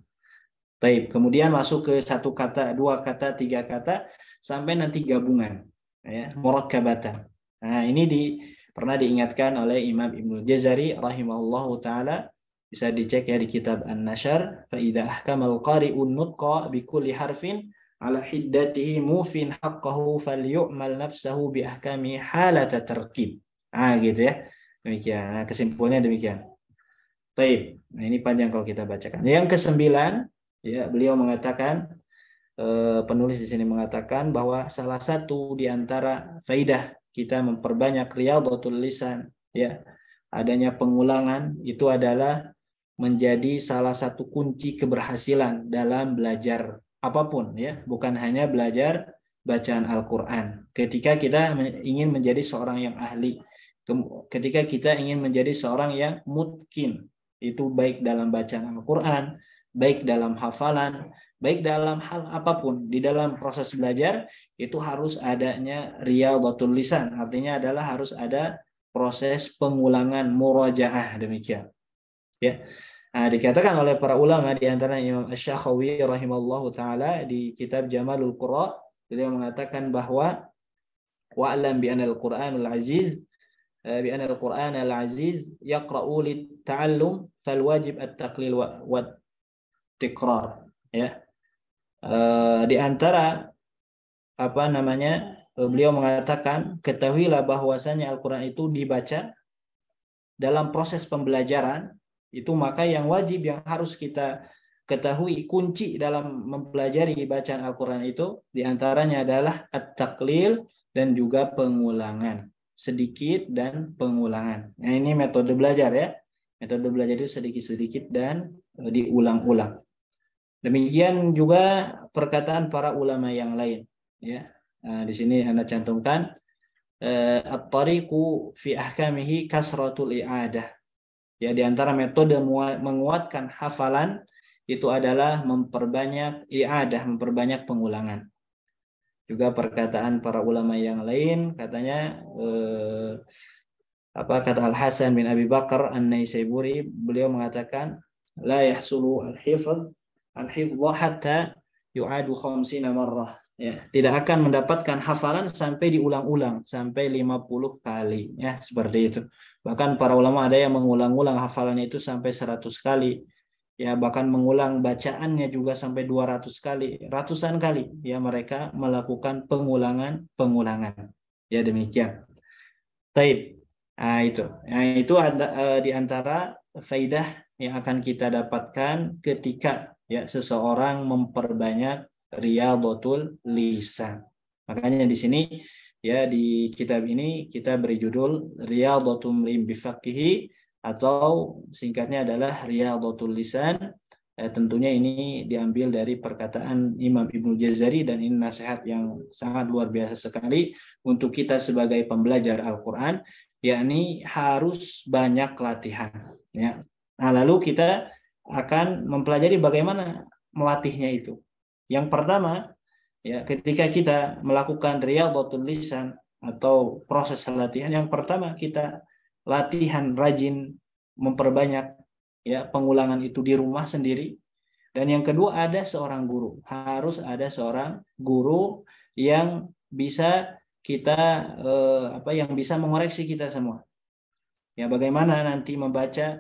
Taib. Kemudian masuk ke satu kata, dua kata, tiga kata, sampai nanti gabungan. Ya, murakkabatan. Nah, ini di, pernah diingatkan oleh Imam Ibnu Jazari rahimahullah taala bisa dicek ya di kitab An-Nashar fa idza ahkama al nutqa bi harfin ala hiddatihi mufin haqqahu falyu'mal nafsahu bi ahkami halata tarkib. Ah gitu ya. Demikian. Nah, kesimpulannya demikian. Baik. Nah, ini panjang kalau kita bacakan. Yang kesembilan, Ya, beliau mengatakan eh, penulis di sini mengatakan bahwa salah satu di antara faidah kita memperbanyak riyadhatul lisan ya adanya pengulangan itu adalah menjadi salah satu kunci keberhasilan dalam belajar apapun ya bukan hanya belajar bacaan Al-Qur'an ketika kita ingin menjadi seorang yang ahli ketika kita ingin menjadi seorang yang mutkin itu baik dalam bacaan Al-Qur'an baik dalam hafalan, baik dalam hal apapun di dalam proses belajar itu harus adanya batul lisan artinya adalah harus ada proses pengulangan murajaah demikian ya nah, dikatakan oleh para ulama di antara Imam Asy-Syakhawi rahimallahu taala di kitab Jamalul Qurra beliau mengatakan bahwa wa'lam bi anal Qur'anul Aziz eh, bi al al-Qur'an al Aziz yaqra'u lit ta'allum fal wajib at-taqlil wa tikrar ya uh, di antara apa namanya eh, beliau mengatakan ketahuilah bahwasanya Al-Qur'an itu dibaca dalam proses pembelajaran itu maka yang wajib yang harus kita ketahui kunci dalam mempelajari bacaan Al-Qur'an itu diantaranya adalah at taqlil dan juga pengulangan sedikit dan pengulangan. Nah ini metode belajar ya metode belajar itu sedikit-sedikit dan eh, diulang-ulang. Demikian juga perkataan para ulama yang lain. Ya, nah, di sini anda cantumkan eh, at-tariqu fi ahkamihi kasratul i'adah. Ya di antara metode menguatkan hafalan itu adalah memperbanyak i'adah, memperbanyak pengulangan. Juga perkataan para ulama yang lain katanya eh, apa kata Al Hasan bin Abi Bakar An-Naisaburi beliau mengatakan la yahsulu al-hifz Al-hifdha hatta yu'adu khamsina marrah. Ya, tidak akan mendapatkan hafalan sampai diulang-ulang sampai 50 kali ya seperti itu. Bahkan para ulama ada yang mengulang-ulang hafalannya itu sampai 100 kali. Ya, bahkan mengulang bacaannya juga sampai 200 kali, ratusan kali ya mereka melakukan pengulangan-pengulangan. Ya demikian. Taib. Nah, itu. Nah, itu ada uh, di antara faidah yang akan kita dapatkan ketika ya seseorang memperbanyak botul lisan. Makanya di sini ya di kitab ini kita beri judul ria Rim Bifaqihi atau singkatnya adalah botul Lisan. Eh, tentunya ini diambil dari perkataan Imam Ibnu Jazari dan ini nasihat yang sangat luar biasa sekali untuk kita sebagai pembelajar Al-Qur'an yakni harus banyak latihan ya. Nah, lalu kita akan mempelajari bagaimana melatihnya itu. Yang pertama, ya ketika kita melakukan riyadhatul lisan atau proses latihan yang pertama kita latihan rajin memperbanyak ya pengulangan itu di rumah sendiri dan yang kedua ada seorang guru harus ada seorang guru yang bisa kita eh, apa yang bisa mengoreksi kita semua ya bagaimana nanti membaca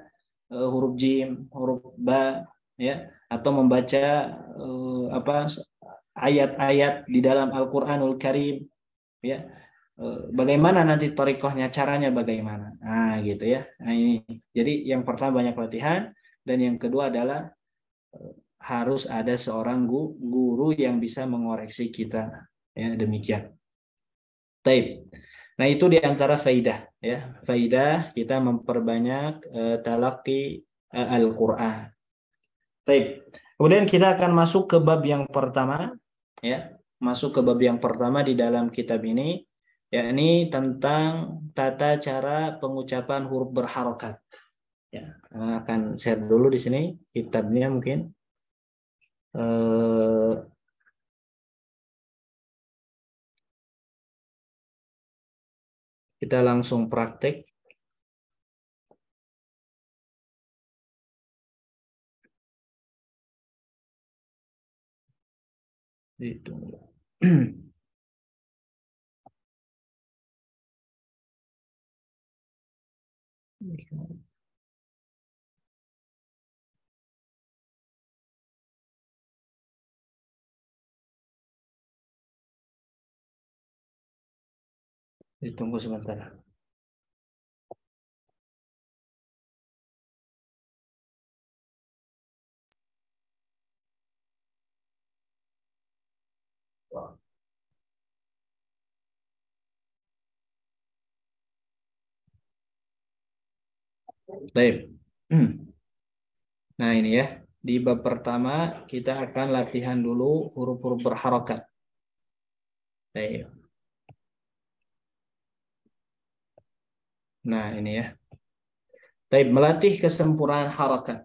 uh, huruf jim, huruf ba, ya, atau membaca uh, apa ayat-ayat di dalam Al-Qur'anul Karim, ya. Uh, bagaimana nanti torikohnya caranya bagaimana? Nah, gitu ya. Nah, ini. Jadi yang pertama banyak latihan dan yang kedua adalah uh, harus ada seorang guru yang bisa mengoreksi kita. Ya, demikian. Tape. Nah, itu di antara faidah ya. Faidah kita memperbanyak uh, talaki uh, Al-Qur'an. Baik. Kemudian kita akan masuk ke bab yang pertama ya. Masuk ke bab yang pertama di dalam kitab ini yakni tentang tata cara pengucapan huruf berharokat. Ya, akan share dulu di sini kitabnya mungkin. Uh, Kita langsung praktek. Ditunggu. Oke. Kan. Ditunggu sebentar. Baik. Nah ini ya, di bab pertama kita akan latihan dulu huruf-huruf berharokat. Baik. Nah, ini ya. Baik, melatih kesempurnaan harakat.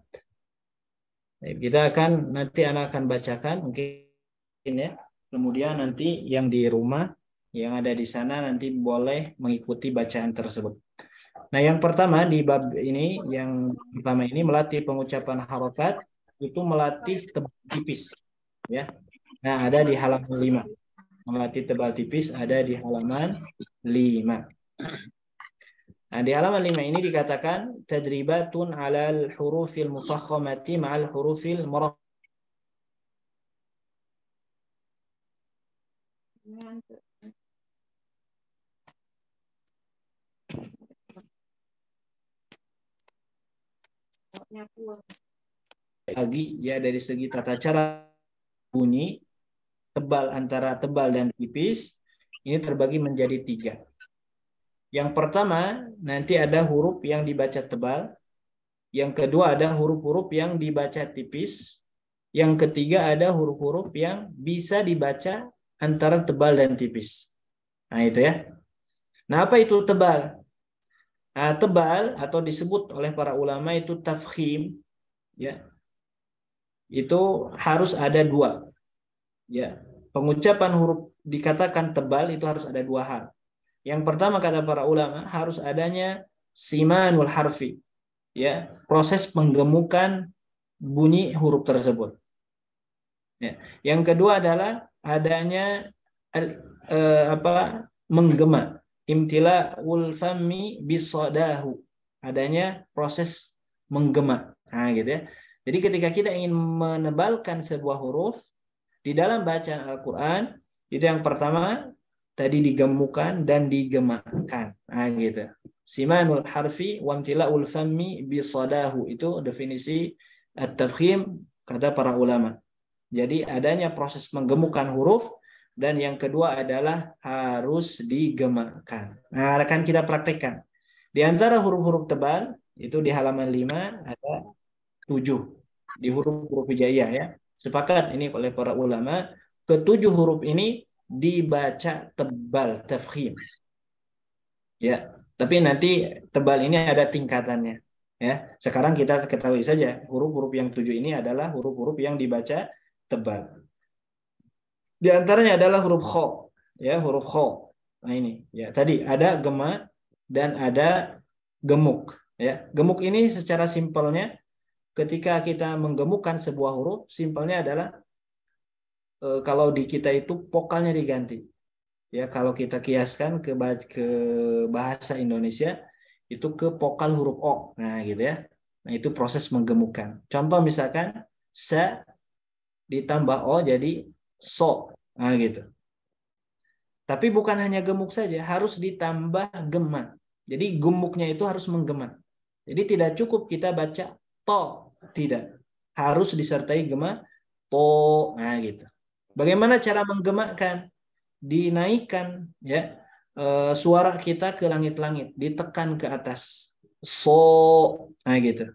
Taib, kita akan nanti anak akan bacakan mungkin ya. Kemudian nanti yang di rumah yang ada di sana nanti boleh mengikuti bacaan tersebut. Nah, yang pertama di bab ini yang pertama ini melatih pengucapan harokat itu melatih tebal tipis ya. Nah, ada di halaman 5. Melatih tebal tipis ada di halaman 5. Nah, di halaman 5 ini dikatakan tadribatun alal hurufil musakhamati ma'al hurufil murakkab. lagi ya dari segi tata cara bunyi tebal antara tebal dan tipis ini terbagi menjadi tiga yang pertama, nanti ada huruf yang dibaca tebal. Yang kedua ada huruf-huruf yang dibaca tipis. Yang ketiga ada huruf-huruf yang bisa dibaca antara tebal dan tipis. Nah itu ya. Nah apa itu tebal? Nah, tebal atau disebut oleh para ulama itu tafkhim. Ya. Itu harus ada dua. Ya. Pengucapan huruf dikatakan tebal itu harus ada dua hal. Yang pertama kata para ulama harus adanya simanul harfi, ya proses penggemukan bunyi huruf tersebut. Ya. Yang kedua adalah adanya al, eh, apa menggema imtila ulfami bisodahu adanya proses menggema nah gitu ya jadi ketika kita ingin menebalkan sebuah huruf di dalam bacaan Al-Quran itu yang pertama tadi digemukan dan digemakan, Nah, gitu. Simanul harfi wamtila'ul fammi bisadahu. Itu definisi eh, at kata para ulama. Jadi adanya proses menggemukkan huruf dan yang kedua adalah harus digemakan. Nah, akan kita praktekkan. Di antara huruf-huruf tebal itu di halaman 5 ada 7 di huruf-huruf hijaiyah ya. Sepakat ini oleh para ulama, ketujuh huruf ini dibaca tebal tafkhim. Ya, tapi nanti tebal ini ada tingkatannya. Ya, sekarang kita ketahui saja huruf-huruf yang tujuh ini adalah huruf-huruf yang dibaca tebal. Di antaranya adalah huruf kho, ya huruf kho. Nah ini, ya tadi ada gema dan ada gemuk. Ya, gemuk ini secara simpelnya ketika kita menggemukkan sebuah huruf, simpelnya adalah Eh, kalau di kita itu vokalnya diganti. Ya, kalau kita kiaskan ke ke bahasa Indonesia itu ke vokal huruf o. Nah, gitu ya. Nah, itu proses menggemukkan. Contoh misalkan se ditambah o jadi so. Nah, gitu. Tapi bukan hanya gemuk saja, harus ditambah gemat. Jadi gemuknya itu harus menggemat. Jadi tidak cukup kita baca to, tidak. Harus disertai geman to. Nah, gitu. Bagaimana cara menggemakkan, dinaikkan ya eh, suara kita ke langit-langit, ditekan ke atas. So, nah gitu.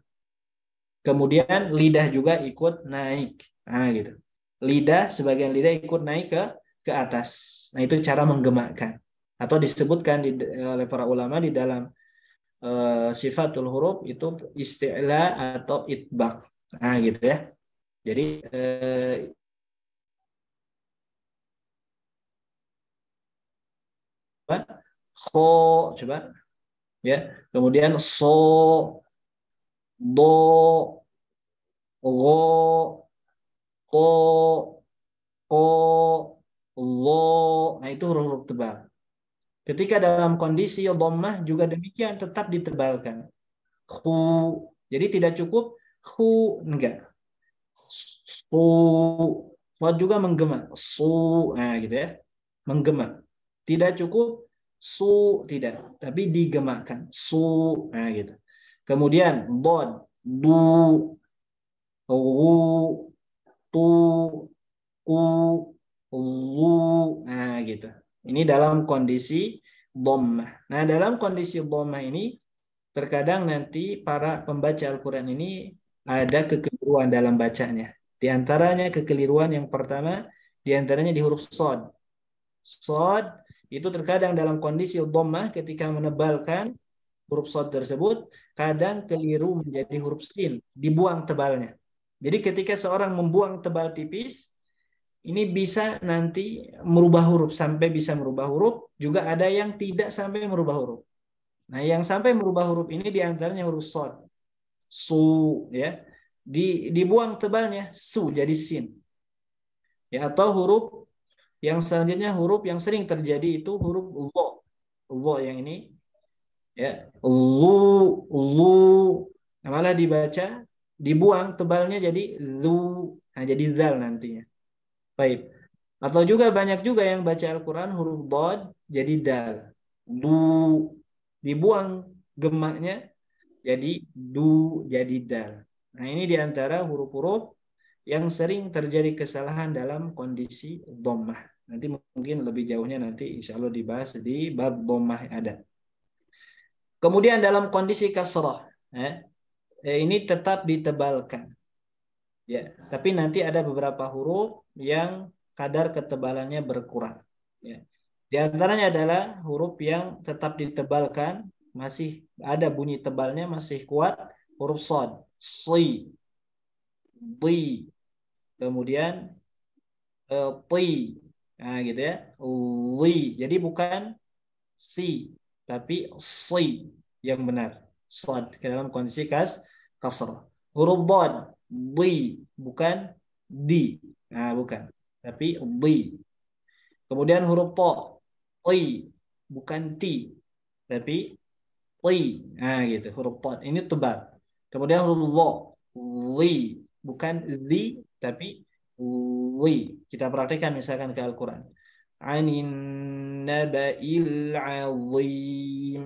Kemudian lidah juga ikut naik. Nah gitu. Lidah sebagian lidah ikut naik ke ke atas. Nah, itu cara menggemakkan atau disebutkan di, eh, oleh para ulama di dalam uh, sifatul huruf itu istilah atau itbak. Nah, gitu ya. Jadi uh, coba kho coba ya kemudian so do go ko ko lo nah itu huruf-huruf tebal ketika dalam kondisi domah juga demikian tetap ditebalkan khu jadi tidak cukup khu enggak su Fuad juga menggema su nah gitu ya menggema tidak cukup su tidak, tapi digemakan su nah gitu. Kemudian bod du ru tu ku lu nah gitu. Ini dalam kondisi dhammah. Nah, dalam kondisi dhammah ini terkadang nanti para pembaca Al-Qur'an ini ada kekeliruan dalam bacanya. Di antaranya kekeliruan yang pertama, di antaranya di huruf sod. Sod itu terkadang dalam kondisi dhammah ketika menebalkan huruf sod tersebut kadang keliru menjadi huruf sin dibuang tebalnya jadi ketika seorang membuang tebal tipis ini bisa nanti merubah huruf sampai bisa merubah huruf juga ada yang tidak sampai merubah huruf nah yang sampai merubah huruf ini diantaranya huruf sod su ya di dibuang tebalnya su jadi sin ya atau huruf yang selanjutnya huruf yang sering terjadi itu huruf lo, lo yang ini ya, lu lu. Nah, malah dibaca dibuang tebalnya jadi lu. Nah, jadi zal nantinya. Baik. Atau juga banyak juga yang baca Al-Qur'an huruf dod jadi dal. Du dibuang gemaknya jadi du jadi dal. Nah, ini diantara huruf-huruf yang sering terjadi kesalahan dalam kondisi domah. Nanti mungkin lebih jauhnya nanti insya Allah dibahas di bab domah ada. Kemudian dalam kondisi kasroh, ya, eh, ini tetap ditebalkan. Ya, tapi nanti ada beberapa huruf yang kadar ketebalannya berkurang. Ya. Di antaranya adalah huruf yang tetap ditebalkan, masih ada bunyi tebalnya masih kuat, huruf sod, si, di kemudian eh, p, ti nah gitu ya li jadi bukan si tapi si yang benar sod ke dalam kondisi kas kasr huruf bod di bukan di nah bukan tapi di kemudian huruf po i bukan ti tapi p, nah gitu huruf pot ini tebal kemudian huruf lo li bukan the tapi we kita perhatikan misalkan ke Al-Qur'an anin naba'il azim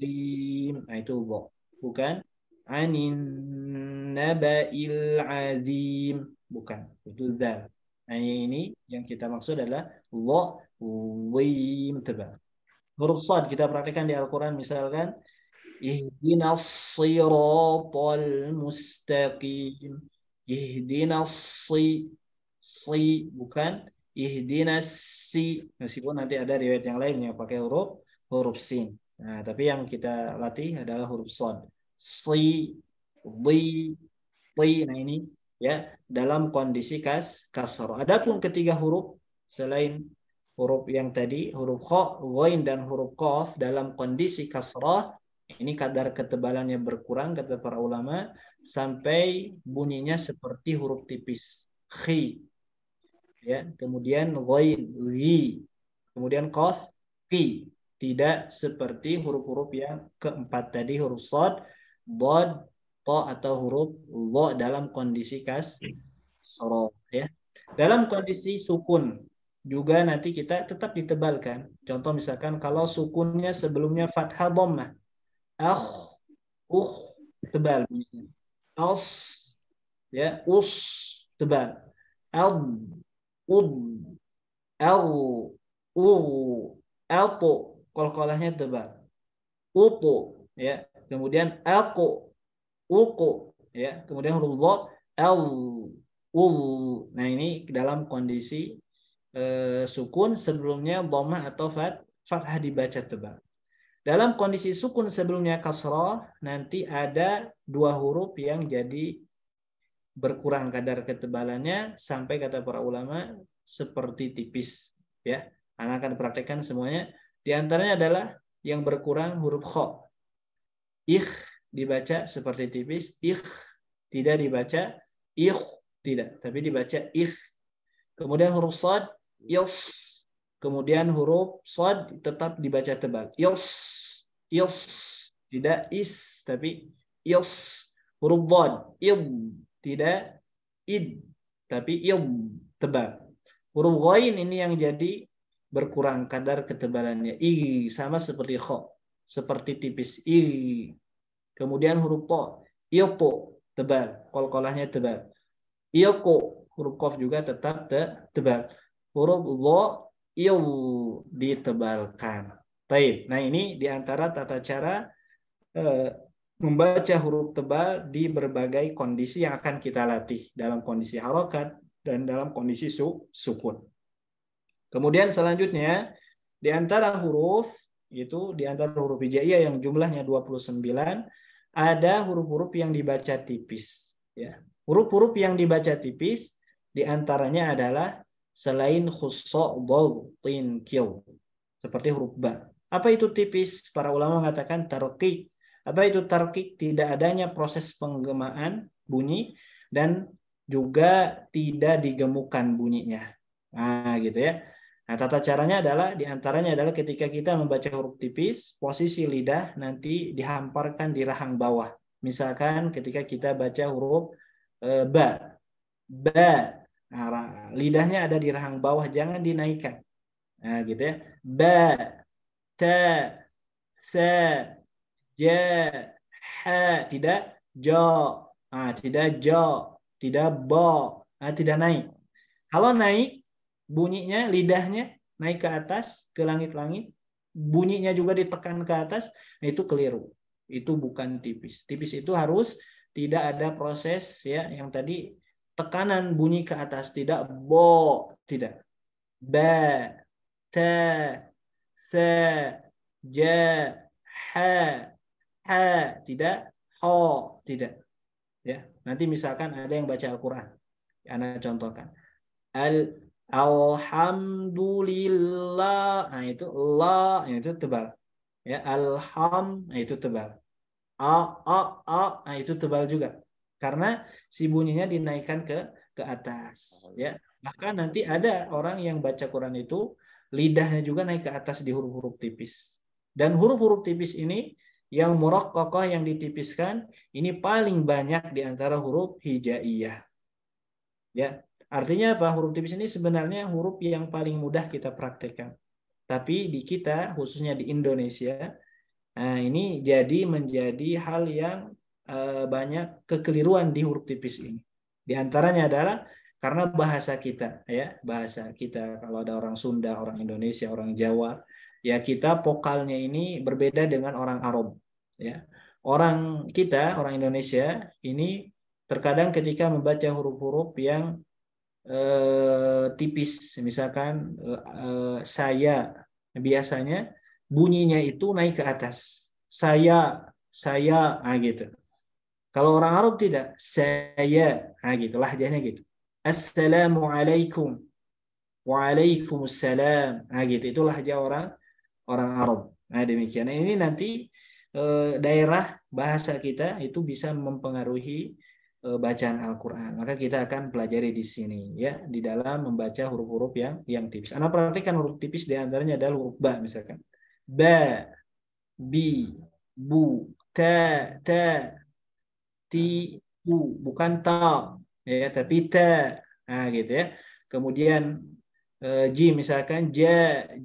lim nah, itu bo bukan anin naba'il azim bukan itu dal nah, ini yang kita maksud adalah lo wim tebal huruf sad kita perhatikan di Al-Qur'an misalkan ihdinas siratal mustaqim Ihdina si si bukan ihdina si meskipun nanti ada riwayat yang lain yang pakai huruf huruf sin. Nah, tapi yang kita latih adalah huruf sod. Si, bi li. Nah ini ya dalam kondisi kas kasroh. Adapun ketiga huruf selain huruf yang tadi huruf kho, dan huruf kof dalam kondisi kasrah ini kadar ketebalannya berkurang kata para ulama sampai bunyinya seperti huruf tipis khi. Ya, kemudian ghain, ghi. Kemudian qaf, qi. Tidak seperti huruf-huruf yang keempat tadi huruf sod, bod, to atau huruf lo dalam kondisi kas soro ya. Dalam kondisi sukun juga nanti kita tetap ditebalkan. Contoh misalkan kalau sukunnya sebelumnya fathah dhammah akh ukh tebal as ya us tebal ad ud al u atu kol-kolahnya tebal utu ya kemudian aku uku ya kemudian huruf lo al ul nah ini dalam kondisi uh, sukun sebelumnya bomah atau fat, fathah dibaca tebal dalam kondisi sukun sebelumnya kasroh, nanti ada dua huruf yang jadi berkurang kadar ketebalannya sampai kata para ulama seperti tipis. ya Anak akan praktekkan semuanya. Di antaranya adalah yang berkurang huruf kho. Ikh dibaca seperti tipis. Ikh tidak dibaca. Ikh tidak. Tapi dibaca ikh. Kemudian huruf sod. Yos. Kemudian huruf sod tetap dibaca tebal. Yos Yos. Tidak is, tapi yos. Huruf bod. Id. Tidak id. Tapi ilm Tebal. Huruf ghain ini yang jadi berkurang kadar ketebalannya. I sama seperti kho. Seperti tipis. I. Kemudian huruf po. Ilpo. Tebal. Kol-kolahnya tebal. Ilko. Huruf kof juga tetap te tebal. Huruf lo il ditebalkan. Baik, Nah ini diantara tata cara eh, membaca huruf tebal di berbagai kondisi yang akan kita latih dalam kondisi harokat dan dalam kondisi su sukun. Kemudian selanjutnya di antara huruf itu di antara huruf hijaiyah yang jumlahnya 29 ada huruf-huruf yang dibaca tipis ya. Huruf-huruf yang dibaca tipis di antaranya adalah selain khusso, tin, kiu seperti huruf ba. Apa itu tipis? Para ulama mengatakan tarqiq. Apa itu tarqiq? Tidak adanya proses penggemaan bunyi dan juga tidak digemukan bunyinya. Nah, gitu ya. Nah, tata caranya adalah diantaranya adalah ketika kita membaca huruf tipis, posisi lidah nanti dihamparkan di rahang bawah. Misalkan ketika kita baca huruf e, ba, ba, nah, lidahnya ada di rahang bawah, jangan dinaikkan. Nah, gitu ya. Ba, ta sa ja ha tidak ja nah, tidak ja tidak bo nah, tidak naik kalau naik bunyinya lidahnya naik ke atas ke langit-langit bunyinya juga ditekan ke atas nah itu keliru itu bukan tipis tipis itu harus tidak ada proses ya yang tadi tekanan bunyi ke atas tidak bo tidak ba ta sa ja ha ha tidak ho tidak ya nanti misalkan ada yang baca Al-Qur'an ana contohkan al alhamdulillah nah itu la nah itu tebal ya alham nah itu tebal a a a nah itu tebal juga karena si bunyinya dinaikkan ke ke atas ya bahkan nanti ada orang yang baca Quran itu lidahnya juga naik ke atas di huruf-huruf tipis. Dan huruf-huruf tipis ini yang kokoh yang ditipiskan ini paling banyak di antara huruf hijaiyah. Ya, artinya apa? Huruf tipis ini sebenarnya huruf yang paling mudah kita praktekkan. Tapi di kita khususnya di Indonesia nah ini jadi menjadi hal yang eh, banyak kekeliruan di huruf tipis ini. Di antaranya adalah karena bahasa kita ya bahasa kita kalau ada orang Sunda orang Indonesia orang Jawa ya kita vokalnya ini berbeda dengan orang Arab ya orang kita orang Indonesia ini terkadang ketika membaca huruf-huruf yang eh, tipis misalkan eh, eh saya biasanya bunyinya itu naik ke atas saya saya ah gitu kalau orang Arab tidak saya ah gitu lahjanya gitu Assalamualaikum. Waalaikumsalam. Nah gitu, itulah aja orang orang Arab. Nah demikian. Nah, ini nanti eh, daerah bahasa kita itu bisa mempengaruhi eh, bacaan Al-Quran. Maka kita akan pelajari di sini ya di dalam membaca huruf-huruf yang yang tipis. Anda perhatikan huruf tipis di antaranya adalah huruf ba misalkan. Ba, bi, bu, ta, ta, ti, bu, bukan ta, ya tapi ta nah, gitu ya kemudian uh, eh, ji misalkan ja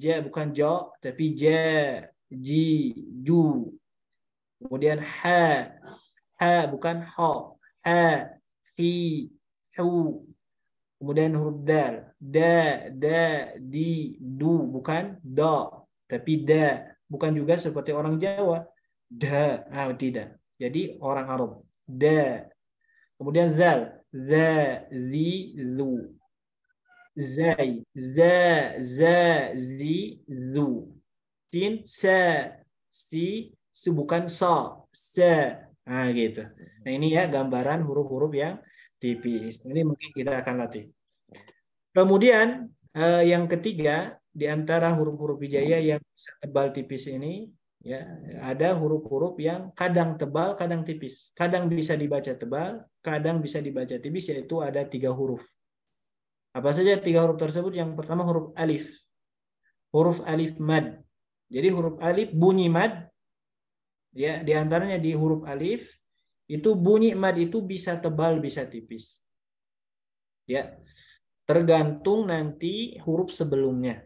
ja bukan jo tapi ja ji ju kemudian ha ha bukan ho ha hi hu kemudian huruf dal da da di du bukan do tapi da bukan juga seperti orang Jawa da ah, tidak jadi orang Arab da kemudian zal ذا ذي ذو زاي ذا زا زي ذو تين سا سي su bukan سا سا nah, gitu nah ini ya gambaran huruf-huruf yang tipis ini mungkin kita akan latih kemudian eh, yang ketiga di antara huruf-huruf bijaya yang tebal tipis ini ya ada huruf-huruf yang kadang tebal kadang tipis kadang bisa dibaca tebal kadang bisa dibaca tipis yaitu ada tiga huruf apa saja tiga huruf tersebut yang pertama huruf alif huruf alif mad jadi huruf alif bunyi mad ya diantaranya di huruf alif itu bunyi mad itu bisa tebal bisa tipis ya tergantung nanti huruf sebelumnya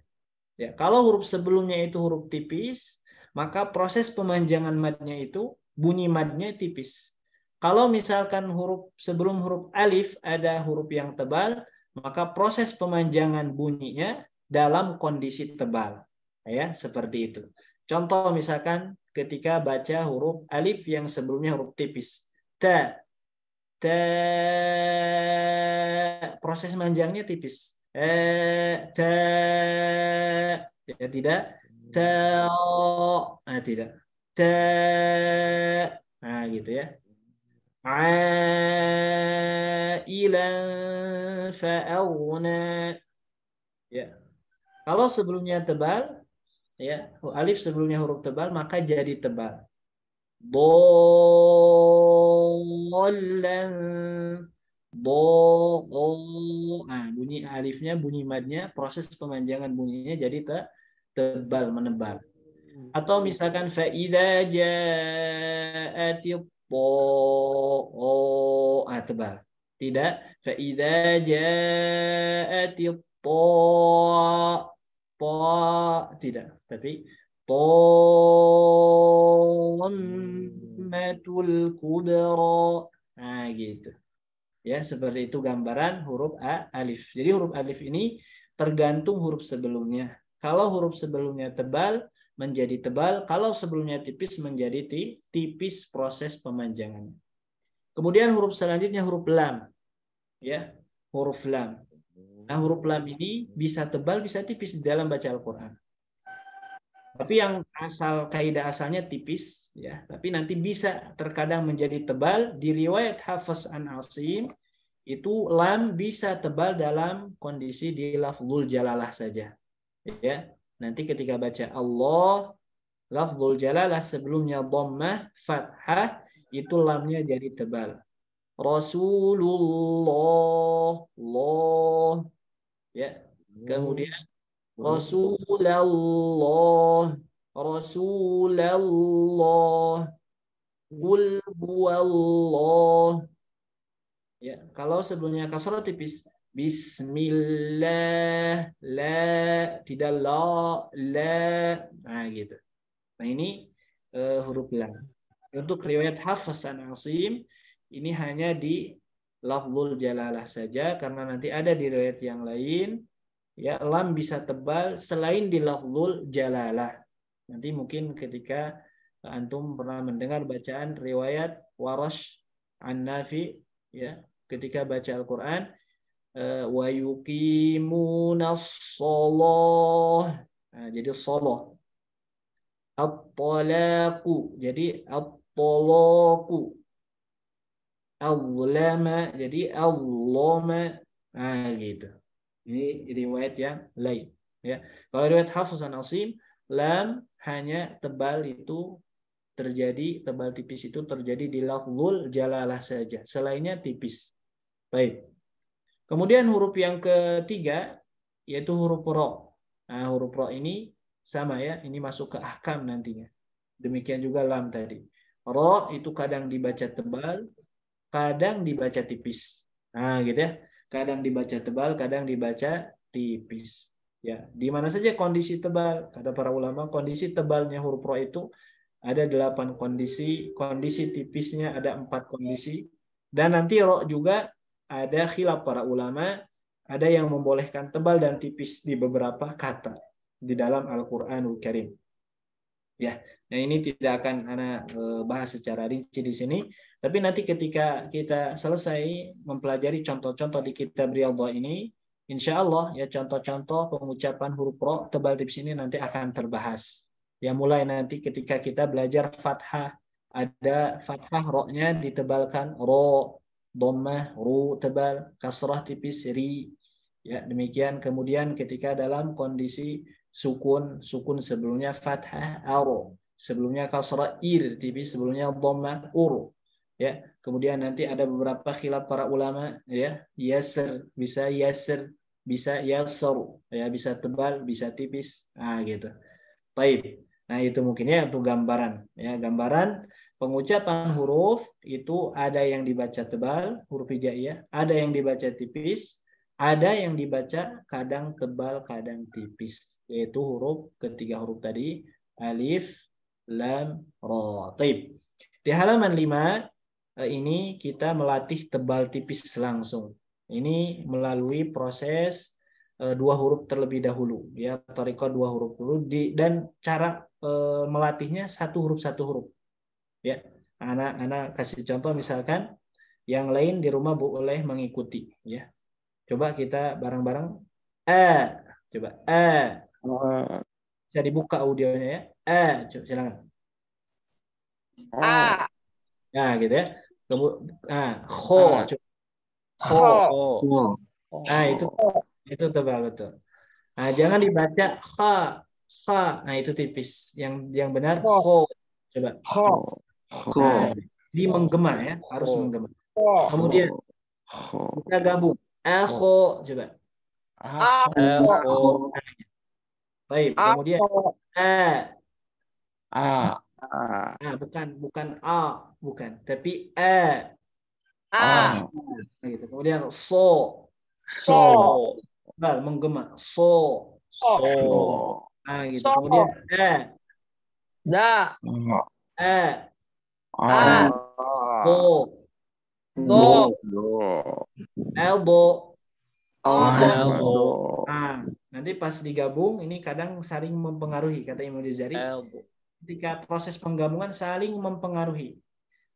ya kalau huruf sebelumnya itu huruf tipis maka proses pemanjangan madnya itu bunyi madnya tipis. Kalau misalkan huruf sebelum huruf alif ada huruf yang tebal, maka proses pemanjangan bunyinya dalam kondisi tebal. Ya, seperti itu. Contoh misalkan ketika baca huruf alif yang sebelumnya huruf tipis. Ta. Ta. Proses manjangnya tipis. E, ta. Ya, tidak ta ah tidak ta nah gitu ya ailan fa'una ya kalau sebelumnya tebal ya alif sebelumnya huruf tebal maka jadi tebal dallan do nah oh. bunyi alifnya bunyi madnya proses pemanjangan bunyinya jadi tebal tebal menebal hmm. atau misalkan faida jaati po ah tebal tidak faida jaati po po tidak tapi Tommatul kubra. Nah, gitu. Ya, seperti itu gambaran huruf A, alif. Jadi huruf alif ini tergantung huruf sebelumnya. Kalau huruf sebelumnya tebal, menjadi tebal. Kalau sebelumnya tipis, menjadi tipis proses pemanjangannya. Kemudian huruf selanjutnya huruf lam. Ya, huruf lam. Nah, huruf lam ini bisa tebal, bisa tipis dalam baca Al-Qur'an. Tapi yang asal kaidah asalnya tipis ya, tapi nanti bisa terkadang menjadi tebal di riwayat Hafiz An Asim itu lam bisa tebal dalam kondisi di lafzul jalalah saja ya nanti ketika baca Allah lafzul jalalah sebelumnya dhammah fathah itu lamnya jadi tebal Rasulullah Allah ya kemudian Rasulullah Rasulullah Qul huwallah ya kalau sebelumnya kasrah tipis Bismillah, la, tidak la, la, nah gitu. Nah ini uh, huruf la. Untuk riwayat Hafs an Asim ini hanya di lafzul jalalah saja karena nanti ada di riwayat yang lain ya lam bisa tebal selain di lafzul jalalah. Nanti mungkin ketika antum pernah mendengar bacaan riwayat Warash an Nafi ya ketika baca Al-Qur'an Eh, wa yuqimuna shalah. Nah, jadi shalah. At-talaqu. Jadi at-talaqu. Allama. Jadi allama. Nah, gitu. Ini riwayat yang lain. Ya. Kalau riwayat Hafiz dan Asim, lam hanya tebal itu terjadi, tebal tipis itu terjadi di lafzul jalalah saja. Selainnya tipis. Baik. Kemudian huruf yang ketiga yaitu huruf ro. Nah, huruf ro ini sama ya, ini masuk ke ahkam nantinya. Demikian juga lam tadi. Ro itu kadang dibaca tebal, kadang dibaca tipis. Nah, gitu ya. Kadang dibaca tebal, kadang dibaca tipis. Ya, di mana saja kondisi tebal, kata para ulama, kondisi tebalnya huruf ro itu ada delapan kondisi, kondisi tipisnya ada empat kondisi, dan nanti ro juga ada khilaf para ulama, ada yang membolehkan tebal dan tipis di beberapa kata di dalam al quran al Karim. Ya, nah ini tidak akan ana e, bahas secara rinci di sini, tapi nanti ketika kita selesai mempelajari contoh-contoh di kitab Riyadhah ini, insya Allah ya contoh-contoh pengucapan huruf ro tebal tipis ini nanti akan terbahas. Ya mulai nanti ketika kita belajar fathah ada fathah roknya ditebalkan ro Domah ru tebal, kasrah tipis, ri. Ya, demikian kemudian ketika dalam kondisi sukun, sukun sebelumnya fathah aro, sebelumnya kasrah ir tipis, sebelumnya domah uru. Ya, kemudian nanti ada beberapa khilaf para ulama ya, yaser bisa yaser bisa yaser ya bisa tebal, bisa tipis. Ah gitu. Baik. Nah, itu mungkin ya untuk gambaran ya, gambaran pengucapan huruf itu ada yang dibaca tebal, huruf hijaiyah, ada yang dibaca tipis, ada yang dibaca kadang tebal, kadang tipis, yaitu huruf ketiga huruf tadi, alif, lam, ro, taib. Di halaman lima eh, ini kita melatih tebal tipis langsung. Ini melalui proses eh, dua huruf terlebih dahulu ya, toriko dua huruf dulu dan cara eh, melatihnya satu huruf satu huruf ya anak anak kasih contoh misalkan yang lain di rumah boleh mengikuti ya coba kita bareng-bareng eh coba eh bisa dibuka audionya ya eh coba silakan ah nah gitu ya kemudian ah ho coba. ho ho nah itu itu tebal betul nah jangan dibaca ha ha nah itu tipis yang yang benar ho coba ho Nah, di menggema ya, harus menggema. Kemudian kita gabung. Aku coba. Aku. Baik, kemudian a. A. A, Nah, bukan bukan a, bukan, tapi a. A. Nah, gitu. Kemudian so. So. Nah, menggema. So. So. Nah, gitu. Kemudian a. Da. E Ah. bo, Elbow. Oh, ah, elbow. Nah, nanti pas digabung ini kadang saling mempengaruhi kata Imam Jazari. Elbow. Ketika proses penggabungan saling mempengaruhi.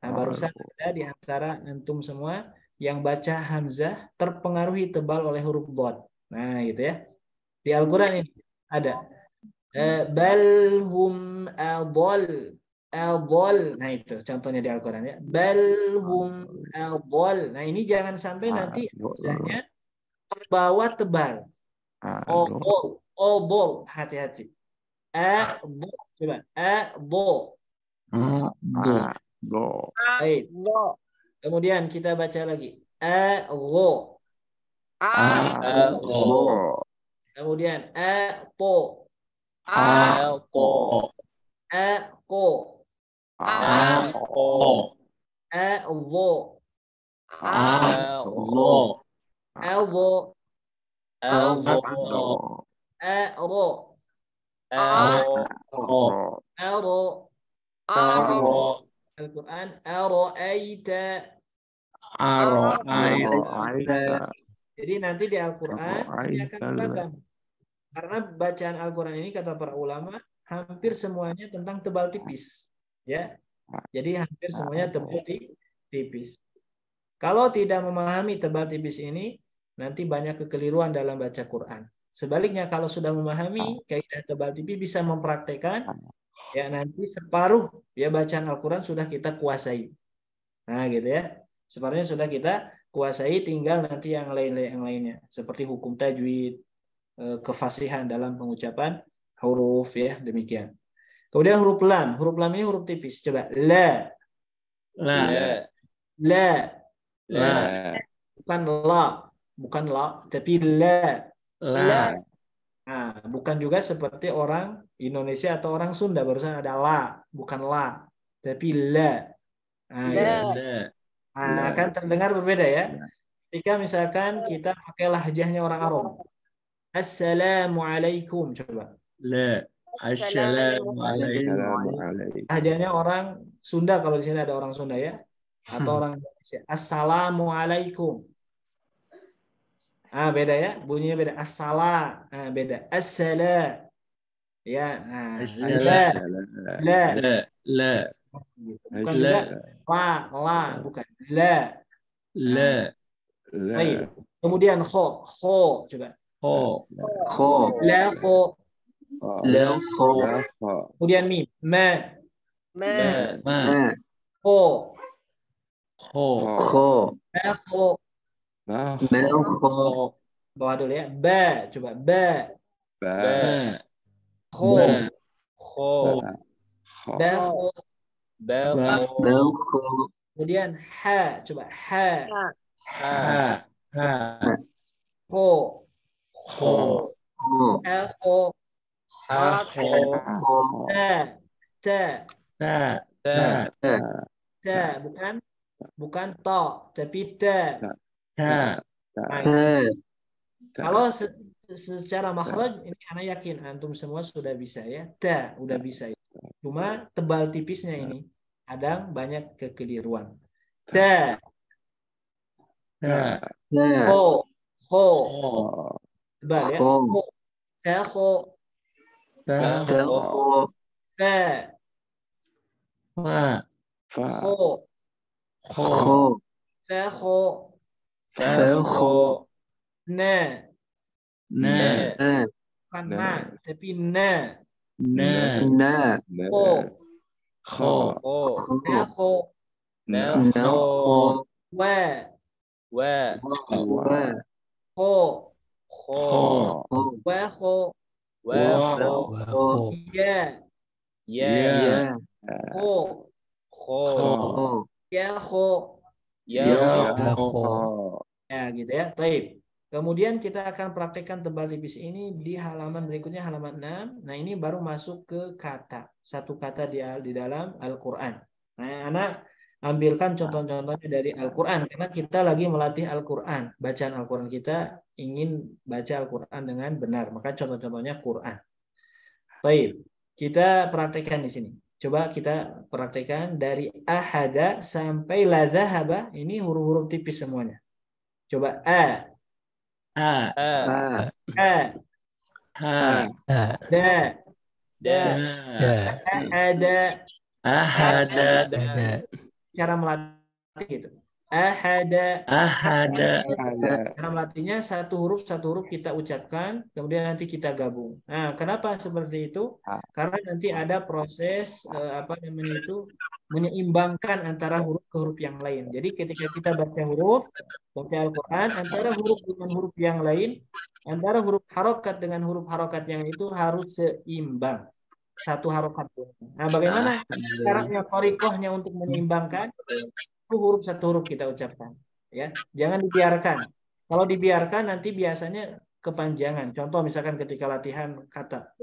Nah, ah, barusan ada di antara antum semua yang baca hamzah terpengaruhi tebal oleh huruf bot. Nah, gitu ya. Di Al-Qur'an ini ada eh, balhum adol adol. Nah itu contohnya di Al-Quran ya. Balhum adol. Nah ini jangan sampai nanti misalnya terbawa tebal. Obol. Obol. Hati-hati. Adol. Coba. Adol. Adol. Kemudian kita baca lagi. Adol. Adol. Kemudian. Adol. Adol. Adol. Jadi nanti di Al-Quran ini akan beragam. Karena bacaan Al-Quran ini kata para ulama hampir semuanya tentang tebal tipis ya. Ah. Jadi hampir ah, semuanya ah, tebal ya. tipis. Kalau tidak memahami tebal tipis ini, nanti banyak kekeliruan dalam baca Quran. Sebaliknya kalau sudah memahami kaidah tebal tipis bisa mempraktekkan ya nanti separuh ya bacaan Al-Qur'an sudah kita kuasai. Nah, gitu ya. Separuhnya sudah kita kuasai tinggal nanti yang lain yang lainnya seperti hukum tajwid, eh, kefasihan dalam pengucapan huruf ya, demikian. Kemudian huruf lam. Huruf lam ini huruf tipis. Coba la. La. La. La. Bukan la, bukan la, tapi la. La. Nah, bukan juga seperti orang Indonesia atau orang Sunda barusan ada la, bukan la, tapi la. Nah, Ya. Nah, akan terdengar berbeda ya. Jika misalkan kita pakai lahjahnya orang Arab. Assalamualaikum coba. La. Assalamualaikum. orang Sunda kalau di sini ada orang Sunda ya atau hmm. orang Indonesia. Assalamualaikum. Ah beda ya, bunyinya beda. Assala, ah, beda. Assala. Ya, Bukan ah, la, la, la, bukan ah. Kemudian kho, kho coba. Kho. Kho. La kho. เลี้ยงโคเรียนมีแม่ แม่แม่โคโคโคแม่โคแม่โคบอกดูเลยแบ่จุบแบ่แบ่โคโคแบ่โคแบ่โคแบ่โคเรี kemudian h c ฮ b a โคโคแ ho โค bukan bukan to tapi te kalau secara makhraj ini anak yakin antum semua sudah bisa ya te udah bisa cuma tebal tipisnya ini kadang banyak kekeliruan te ho ho tebal ya ho โคแ后在ว่า发后โค后在后然โคเน่ข้างหน้าจะปินแน่เน那น่โคโคแน่โคเนโค然后แว่แวโคโคโคแวโค Wow. Wow. Uh, yeah. Yeah. Ho. Ho. Ya ho. Ya ho. Ya gitu ya. Baik. Kemudian kita akan praktekkan tebal tipis ini di halaman berikutnya halaman 6. Nah, ini baru masuk ke kata. Satu kata di, di dalam Al-Qur'an. Nah, anak ambilkan contoh-contohnya dari Al-Quran karena kita lagi melatih Al-Quran bacaan Al-Quran kita ingin baca Al-Quran dengan benar maka contoh-contohnya Quran Baik kita praktekkan di sini coba kita praktekkan dari ahada sampai ladahaba ini huruf-huruf tipis semuanya coba a a a a a da da ahada ahada cara melatih gitu. Ahada. Ahada. Cara melatihnya satu huruf satu huruf kita ucapkan, kemudian nanti kita gabung. Nah, kenapa seperti itu? Ah. Karena nanti ada proses eh, apa namanya itu menyeimbangkan antara huruf ke huruf yang lain. Jadi ketika kita baca huruf, baca Al-Quran, antara huruf dengan huruf yang lain, antara huruf harokat dengan huruf harokat yang itu harus seimbang satu harokat pun. Nah, nah bagaimana caranya korikohnya untuk hmm. menyeimbangkan satu huruf satu huruf kita ucapkan, ya. Jangan dibiarkan. Kalau dibiarkan nanti biasanya kepanjangan. Contoh misalkan ketika latihan kata,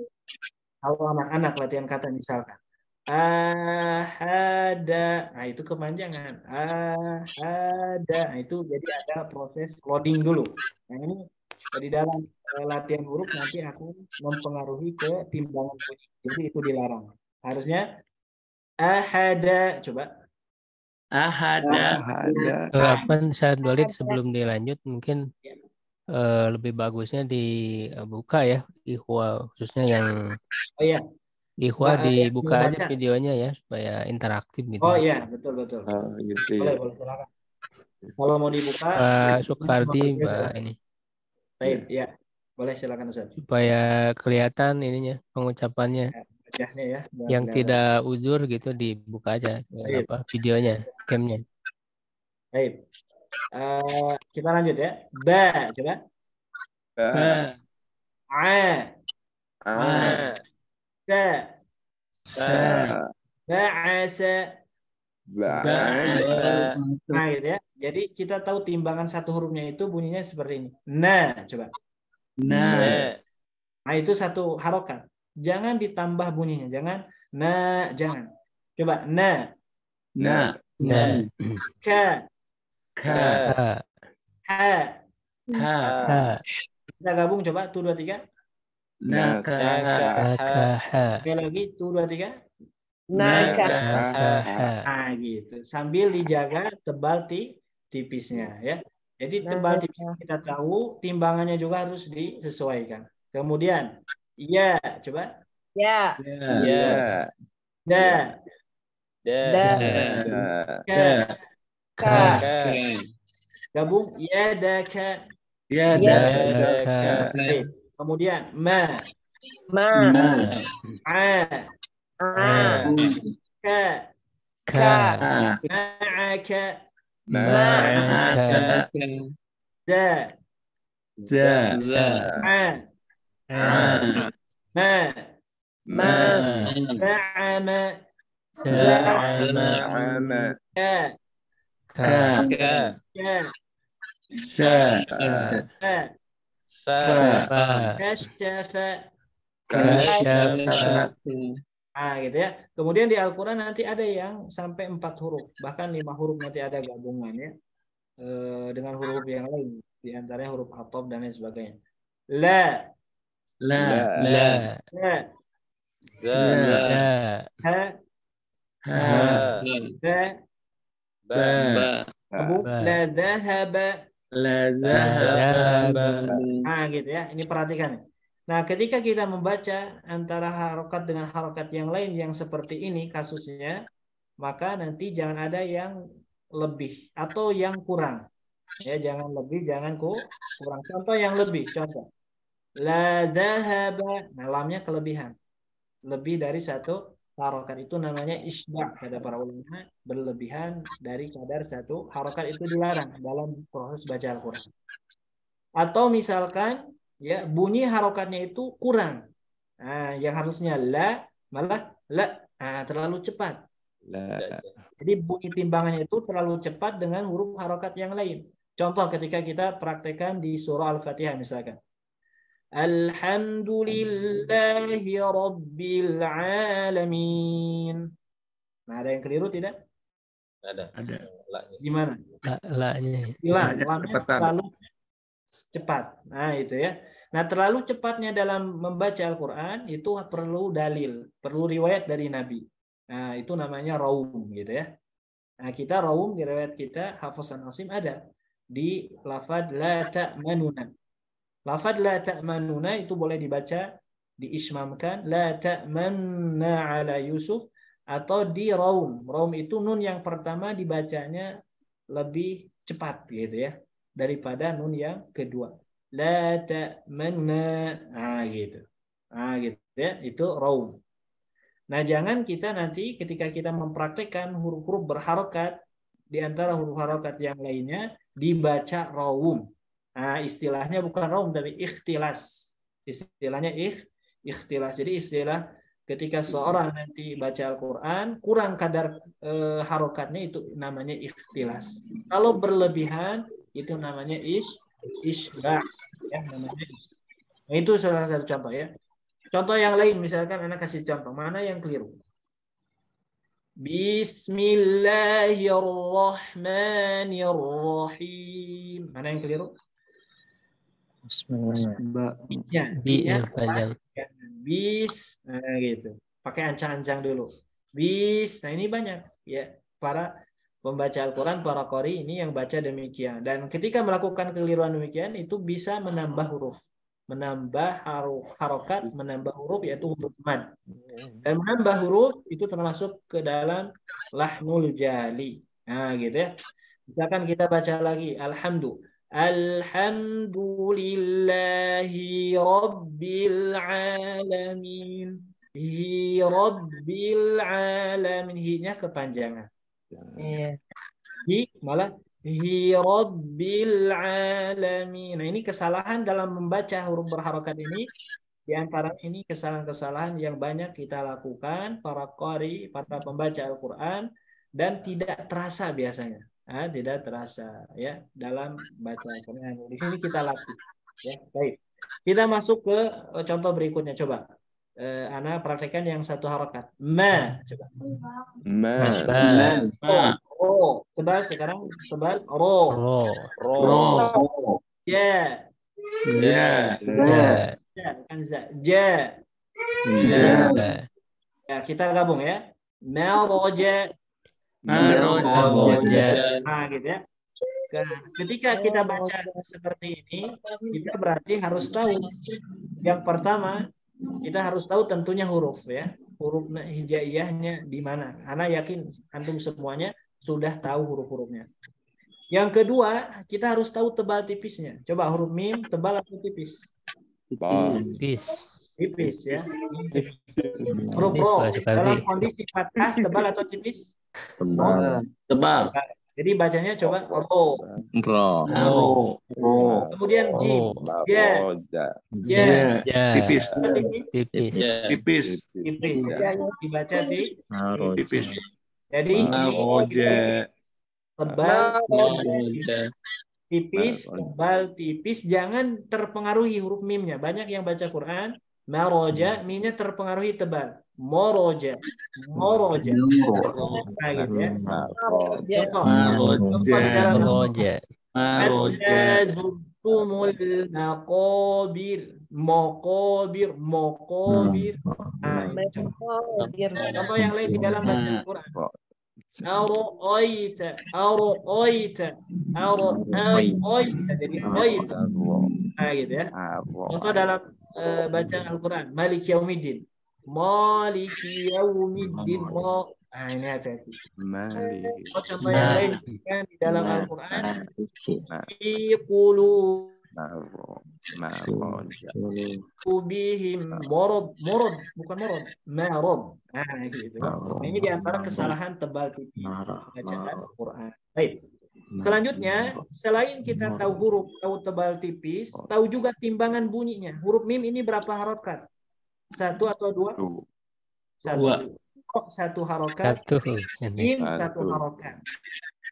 kalau anak-anak latihan kata misalkan, ada, nah itu kepanjangan. ada. nah, itu jadi ada proses loading dulu. Nah ini di dalam latihan huruf nanti aku mempengaruhi ke timbangan bunyi. Jadi itu dilarang. Harusnya ahada coba ahada ahada delapan saat balik sebelum dilanjut mungkin ya. uh, lebih bagusnya dibuka ya ihwa khususnya yang oh iya. ya ihwa nah, dibuka ya, aja baca. videonya ya supaya interaktif gitu oh iya betul betul uh, gitu, ya. kalau mau dibuka uh, Sukardi mbak ini baik iya. ya boleh silakan Ustaz. Supaya kelihatan ininya pengucapannya. Ya, ya. yang tidak uzur gitu dibuka aja ya, apa videonya, camnya. Baik. Uh, kita lanjut ya. Ba, coba. Ba. A. A. Sa. Sa. Ba'asa. Ba'asa. Nah, gitu ya. Jadi kita tahu timbangan satu hurufnya itu bunyinya seperti ini. Nah, coba. Nah, iya. nah itu satu harokat. Jangan ditambah bunyinya. Jangan nah, jangan. Coba nah. Nah. Nah. Ka. Ka. Ha. Ha. Kita gabung coba tuh dua tiga. Nah, Sekali lagi tuh dua tiga. Naka. Nah ah, gitu. Sambil dijaga tebal tipisnya ya. Jadi tebal tipis kita tahu, timbangannya juga harus disesuaikan. Kemudian, iya, coba. Ya. Ya. Da. Da. Ka. Ka. Gabung ya da ka. Ya da ka. Kemudian ma. Ma. A. A. Ka. Ka. Ma'aka. ما زا زا زا عا عا ما ما زعم زعم كا كا كا شاء فا كشف كشف Ah, gitu ya. Kemudian di Al-Quran nanti ada yang sampai empat huruf, bahkan lima huruf nanti ada gabungan ya e, dengan huruf yang lain, di antaranya huruf atof dan lain sebagainya. La, la, la, la, la, la, ha, ha, ba, ba, ba, la dhahaba. la dhahaba. Ah, gitu ya. Ini perhatikan. Nah, ketika kita membaca antara harokat dengan harokat yang lain yang seperti ini kasusnya, maka nanti jangan ada yang lebih atau yang kurang. Ya, jangan lebih, jangan kurang. Contoh yang lebih, contoh. La dahaba. Nah, lamnya kelebihan. Lebih dari satu harokat itu namanya isbah kata para ulama berlebihan dari kadar satu harokat itu dilarang dalam proses baca Al-Quran. Atau misalkan ya bunyi harokatnya itu kurang. Nah, yang harusnya la malah la nah, terlalu cepat. La. Jadi bunyi timbangannya itu terlalu cepat dengan huruf harokat yang lain. Contoh ketika kita praktekkan di surah Al-Fatihah misalkan. Alhamdulillahi Rabbil Alamin. Nah, ada yang keliru tidak? Ada. Ada. Gimana? La, la-nya. La, la selalu cepat. Nah, itu ya. Nah, terlalu cepatnya dalam membaca Al-Quran itu perlu dalil, perlu riwayat dari Nabi. Nah, itu namanya raum gitu ya. Nah, kita raum di riwayat kita hafazan Asim ada di lafad la ta'manuna. Lafad la ta'manuna itu boleh dibaca diismamkan la ta'manna ala Yusuf atau di raum. Raum itu nun yang pertama dibacanya lebih cepat gitu ya daripada nun yang kedua la ta'manna. Nah, gitu. Nah, gitu ya. Itu raum. Nah, jangan kita nanti ketika kita mempraktikkan huruf-huruf berharokat di antara huruf harokat yang lainnya dibaca raum. Nah, istilahnya bukan raum dari ikhtilas. Istilahnya ikh, ikhtilas. Jadi istilah ketika seorang nanti baca Al-Qur'an kurang kadar e, harokatnya itu namanya ikhtilas. Kalau berlebihan itu namanya ish, ishba ya nah, itu salah satu contoh ya contoh yang lain misalkan anak kasih contoh mana yang keliru Bismillahirrahmanirrahim mana yang keliru Bismillahirrahmanirrahim. Ya. bis, nah, gitu. Pakai ancang-ancang dulu. Bis, nah ini banyak ya para Pembaca Al-Quran para kori ini yang baca demikian. Dan ketika melakukan keliruan demikian itu bisa menambah huruf. Menambah harokat, menambah huruf yaitu huruf mad. Dan menambah huruf itu termasuk ke dalam lahnul jali. Nah gitu ya. Misalkan kita baca lagi Alhamdulillah. Alhamdulillahi Rabbil Alamin. Hi Rabbil Alamin. Hi-nya kepanjangan. Iya. Hi malah hi rabbil alamin. Nah, ini kesalahan dalam membaca huruf berharokat ini di antara ini kesalahan-kesalahan yang banyak kita lakukan para kori para pembaca Al-Qur'an dan tidak terasa biasanya. Ah, tidak terasa ya dalam baca Al-Qur'an. Di sini kita latih ya. Baik. Kita masuk ke eh, contoh berikutnya coba uh, eh, Ana praktekkan yang satu harokat. Ma. Coba. Ma. Ma. Ma. Ro. Coba sekarang coba ro. Ro. Ro. ro. Ya. Ya. Ya. ya. ya. Bukan Ya. Ya. Ya, kita gabung ya. ro ro Maroja. ah gitu ya. Nah, ketika kita baca seperti ini, kita berarti harus tahu yang pertama kita harus tahu tentunya huruf ya. Huruf hijaiyahnya di mana. karena yakin antum semuanya sudah tahu huruf-hurufnya. Yang kedua, kita harus tahu tebal tipisnya. Coba huruf mim tebal atau tipis? Tipis. Tipis ya. Huruf ro dalam kondisi patah tebal atau tipis? Tebal. Tebal. Jadi bacanya coba oh, ro. Ro. Ro. Kemudian ji. Ya. Ya. Tipis. Tipis. Tipis. Tipis. Dibaca di tipis. Jadi Tebal. Tipis, tebal, tipis. Jangan terpengaruhi huruf mimnya. Banyak yang baca Quran, maroja, hmm. mimnya terpengaruhi tebal. Gitu ya. moroja moroja moroja Moroja, Moroja, moroja moroja Moroja, maqabir maqabir maqabir contoh yang lain di dalam bahasa Al-Qur'an Moroja, Moroja, Moroja, jadi Moroja, Nah gitu ya. Contoh dalam uh, bacaan Al-Quran, Malik Yaumiddin. Maliki yaumiddin ma Nah, oh, ini hati-hati. Oh, contoh yang lain kan di dalam nah. Al-Qur'an iqulu Kubihim morod morod bukan morod marod nah gitu nah, ini diantara kesalahan tebal tipis bacaan Al-Quran baik nah. Selanjutnya, selain kita tahu huruf, tahu tebal tipis, tahu juga timbangan bunyinya. Huruf mim ini berapa harokat? Satu atau dua? Satu. Dua. Kok oh, satu harokat? Satu. Mim satu harokat.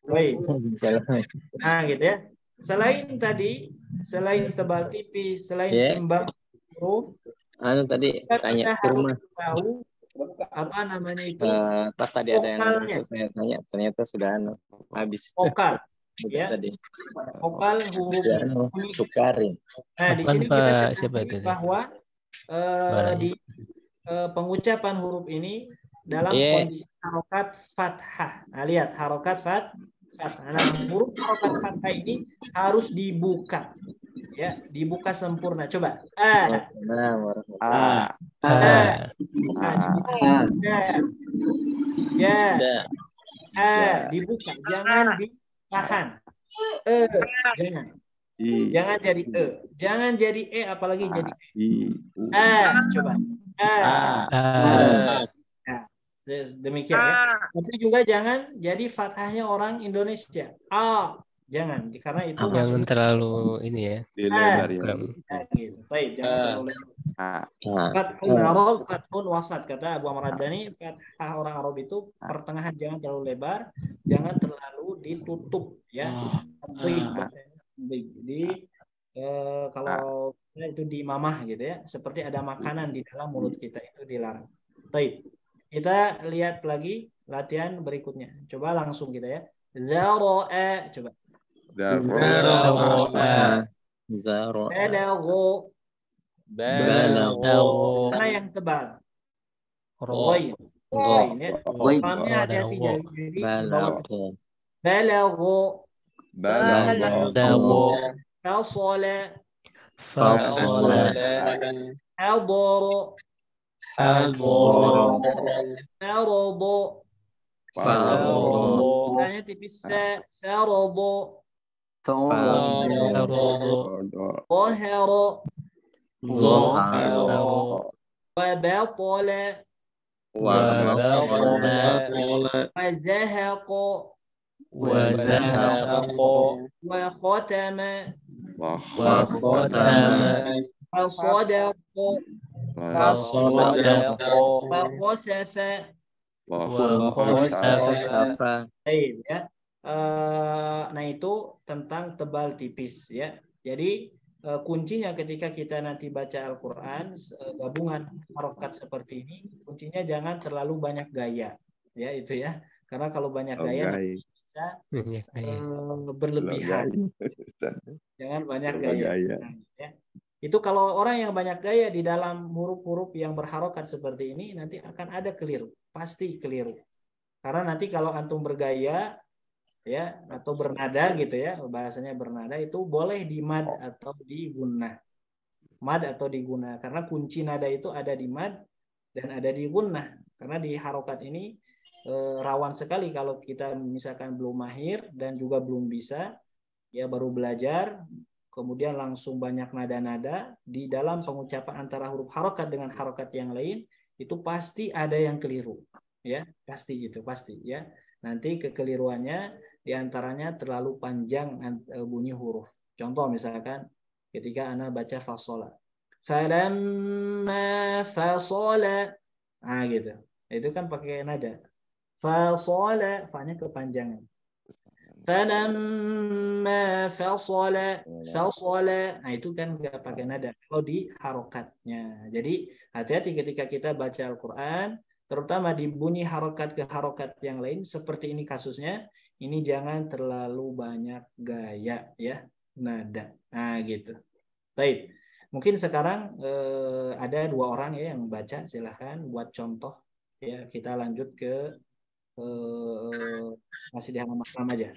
Baik. Nah, gitu ya. Selain tadi, selain tebal tipis, selain yeah. timbang huruf, anu tadi kita tanya kita rumah. harus tahu apa namanya itu? Uh, pas tadi vokalnya. ada yang masuk saya tanya, ternyata sudah anu habis. Vokal. ya. Tadi. Vokal huruf ya, Nah, di sini kita siapa itu? bahwa uh, di uh, pengucapan huruf ini dalam yeah. kondisi harokat fathah. Nah, lihat harokat fat, fathah. Nah, huruf harokat fathah ini harus dibuka. Ya, dibuka sempurna. Coba. A. A. Nah, A. A. Ya. ya. A dibuka, jangan ditahan. E, jangan. Jangan jadi e. Jangan jadi e apalagi A, ah, jadi e. A, coba. A. A. A. Nah, demikian ya. A. ya. Tapi juga jangan jadi fathahnya orang Indonesia. A. Jangan karena itu A. jangan terlalu ini ya. ya. Gitu. Baik, jangan terlalu Fathun Arab, Fathun Wasat. Kata Abu Amr Adani, Fathah orang Arab itu pertengahan jangan terlalu lebar, jangan terlalu ditutup ya. Tapi, penting. Jadi eh, kalau nah. itu di mamah gitu ya, seperti ada makanan di dalam mulut kita itu dilarang. Baik. Kita lihat lagi latihan berikutnya. Coba langsung kita ya. e coba. Zaro'a. Zaro'a. Balago. Balago. Mana yang tebal? Roy. Roy. Roy. Roy. Roy. Roy. Roy. Roy. Roy. Roy. بلغ فصل فصل حضر حضر فرض فرض فرض ظهر ظهر وبطل وبطل وزهق وزهق وختم وختم فصدق فصدق وخسف طيب ya. eh, nah itu tentang tebal tipis ya jadi eh, kuncinya ketika kita nanti baca Al-Qur'an eh, gabungan harokat seperti ini kuncinya jangan terlalu banyak gaya ya itu ya karena kalau banyak gaya oh, bisa iya, iya. eh, berlebihan. Jangan banyak gaya. Ya. Itu kalau orang yang banyak gaya di dalam huruf-huruf yang berharokat seperti ini nanti akan ada keliru, pasti keliru. Karena nanti kalau antum bergaya ya atau bernada gitu ya, bahasanya bernada itu boleh di mad oh. atau di gunnah. Mad atau di gunnah karena kunci nada itu ada di mad dan ada di gunnah. Karena di harokat ini Eh, rawan sekali kalau kita misalkan belum mahir dan juga belum bisa ya baru belajar kemudian langsung banyak nada-nada di dalam pengucapan antara huruf harokat dengan harokat yang lain itu pasti ada yang keliru ya pasti gitu pasti ya nanti kekeliruannya diantaranya terlalu panjang eh, bunyi huruf contoh misalkan ketika anak baca fasola falamma fasola ah gitu itu kan pakai nada Fasala, fa kepanjangan. Falamma fasala, fasala. Nah, itu kan nggak pakai nada. Kalau di harokatnya. Jadi, hati-hati ketika kita baca Al-Quran, terutama di bunyi harokat ke harokat yang lain, seperti ini kasusnya, ini jangan terlalu banyak gaya ya nada. Nah, gitu. Baik. Mungkin sekarang eh, ada dua orang ya yang baca, silahkan buat contoh. Ya, kita lanjut ke eh, masih di halaman aja.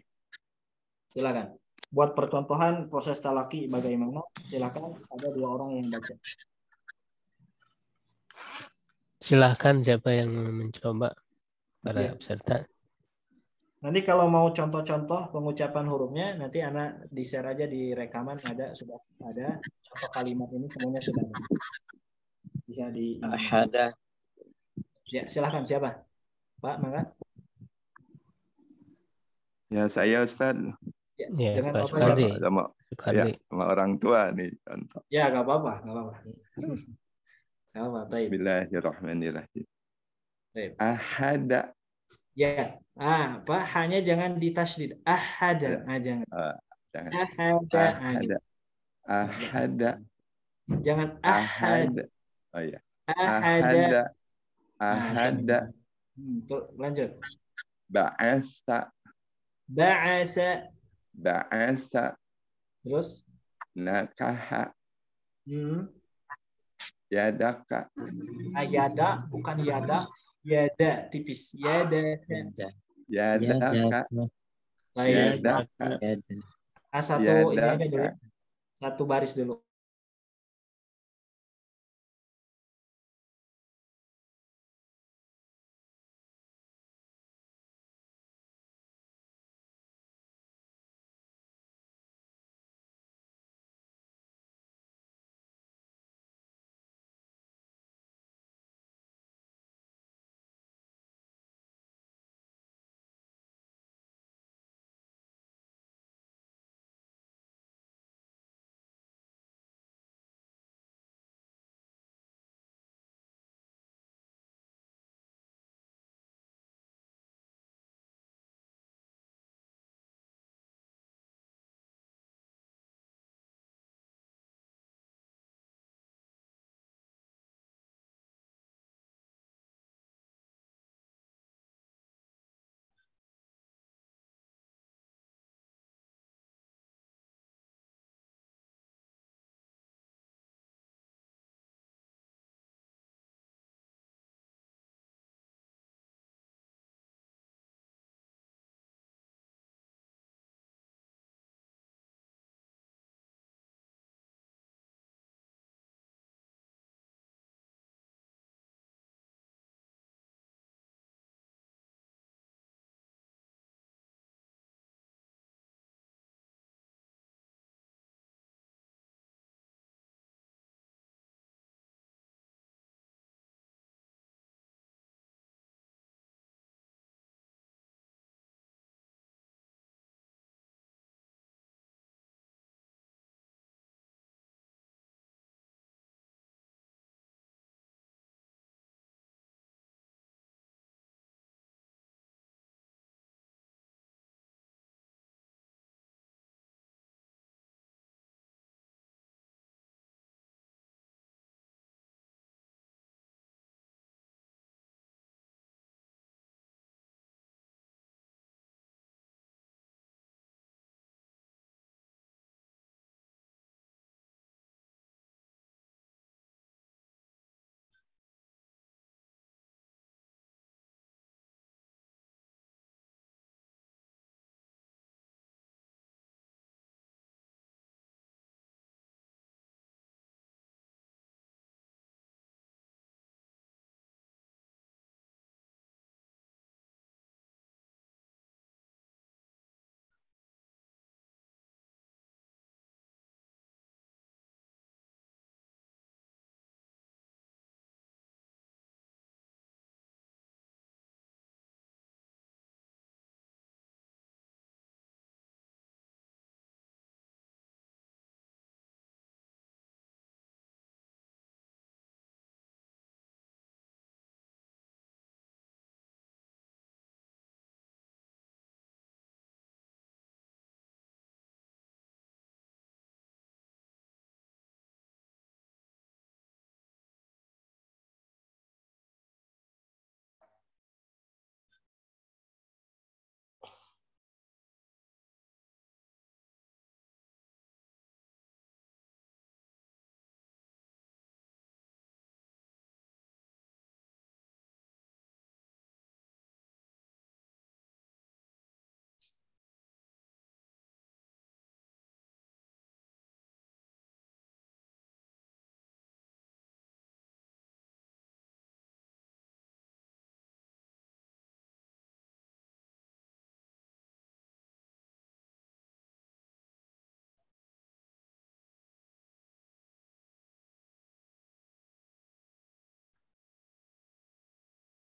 Silakan. Buat percontohan proses talaki bagaimana? Silakan ada dua orang yang baca. Silakan siapa yang mencoba para ya. peserta. Nanti kalau mau contoh-contoh pengucapan hurufnya, nanti anak di share aja di rekaman ada sudah ada contoh kalimat ini semuanya sudah ada. Bisa di. Ada. Ya silahkan siapa, Pak maka Ya saya Ustaz. Ya, ya, jangan Pak apa sama, sama, ya, sama orang tua nih contoh. Ya nggak apa-apa, nggak apa-apa. Bismillahirrahmanirrahim. Baik. Ahada. Ya, ah, Pak, hanya jangan ditasdid. Ahada, ya. ah, jangan. Uh, jangan. Ahada, ah, gitu. oh, iya. ahada. Ahada. Ah, jangan ahada. Oh ya. Ahada. Ahada. ahada. Hmm, lanjut. Ba'asta Ba'asa. Ba'asa. Terus? Nakaha. Hmm. Yadaka. Nah, yada bukan yada. Yada tipis. Yada. Yada. Yadaka. Yadaka. Yadaka. Ah, satu yadaka. ini aja dulu. Satu baris dulu.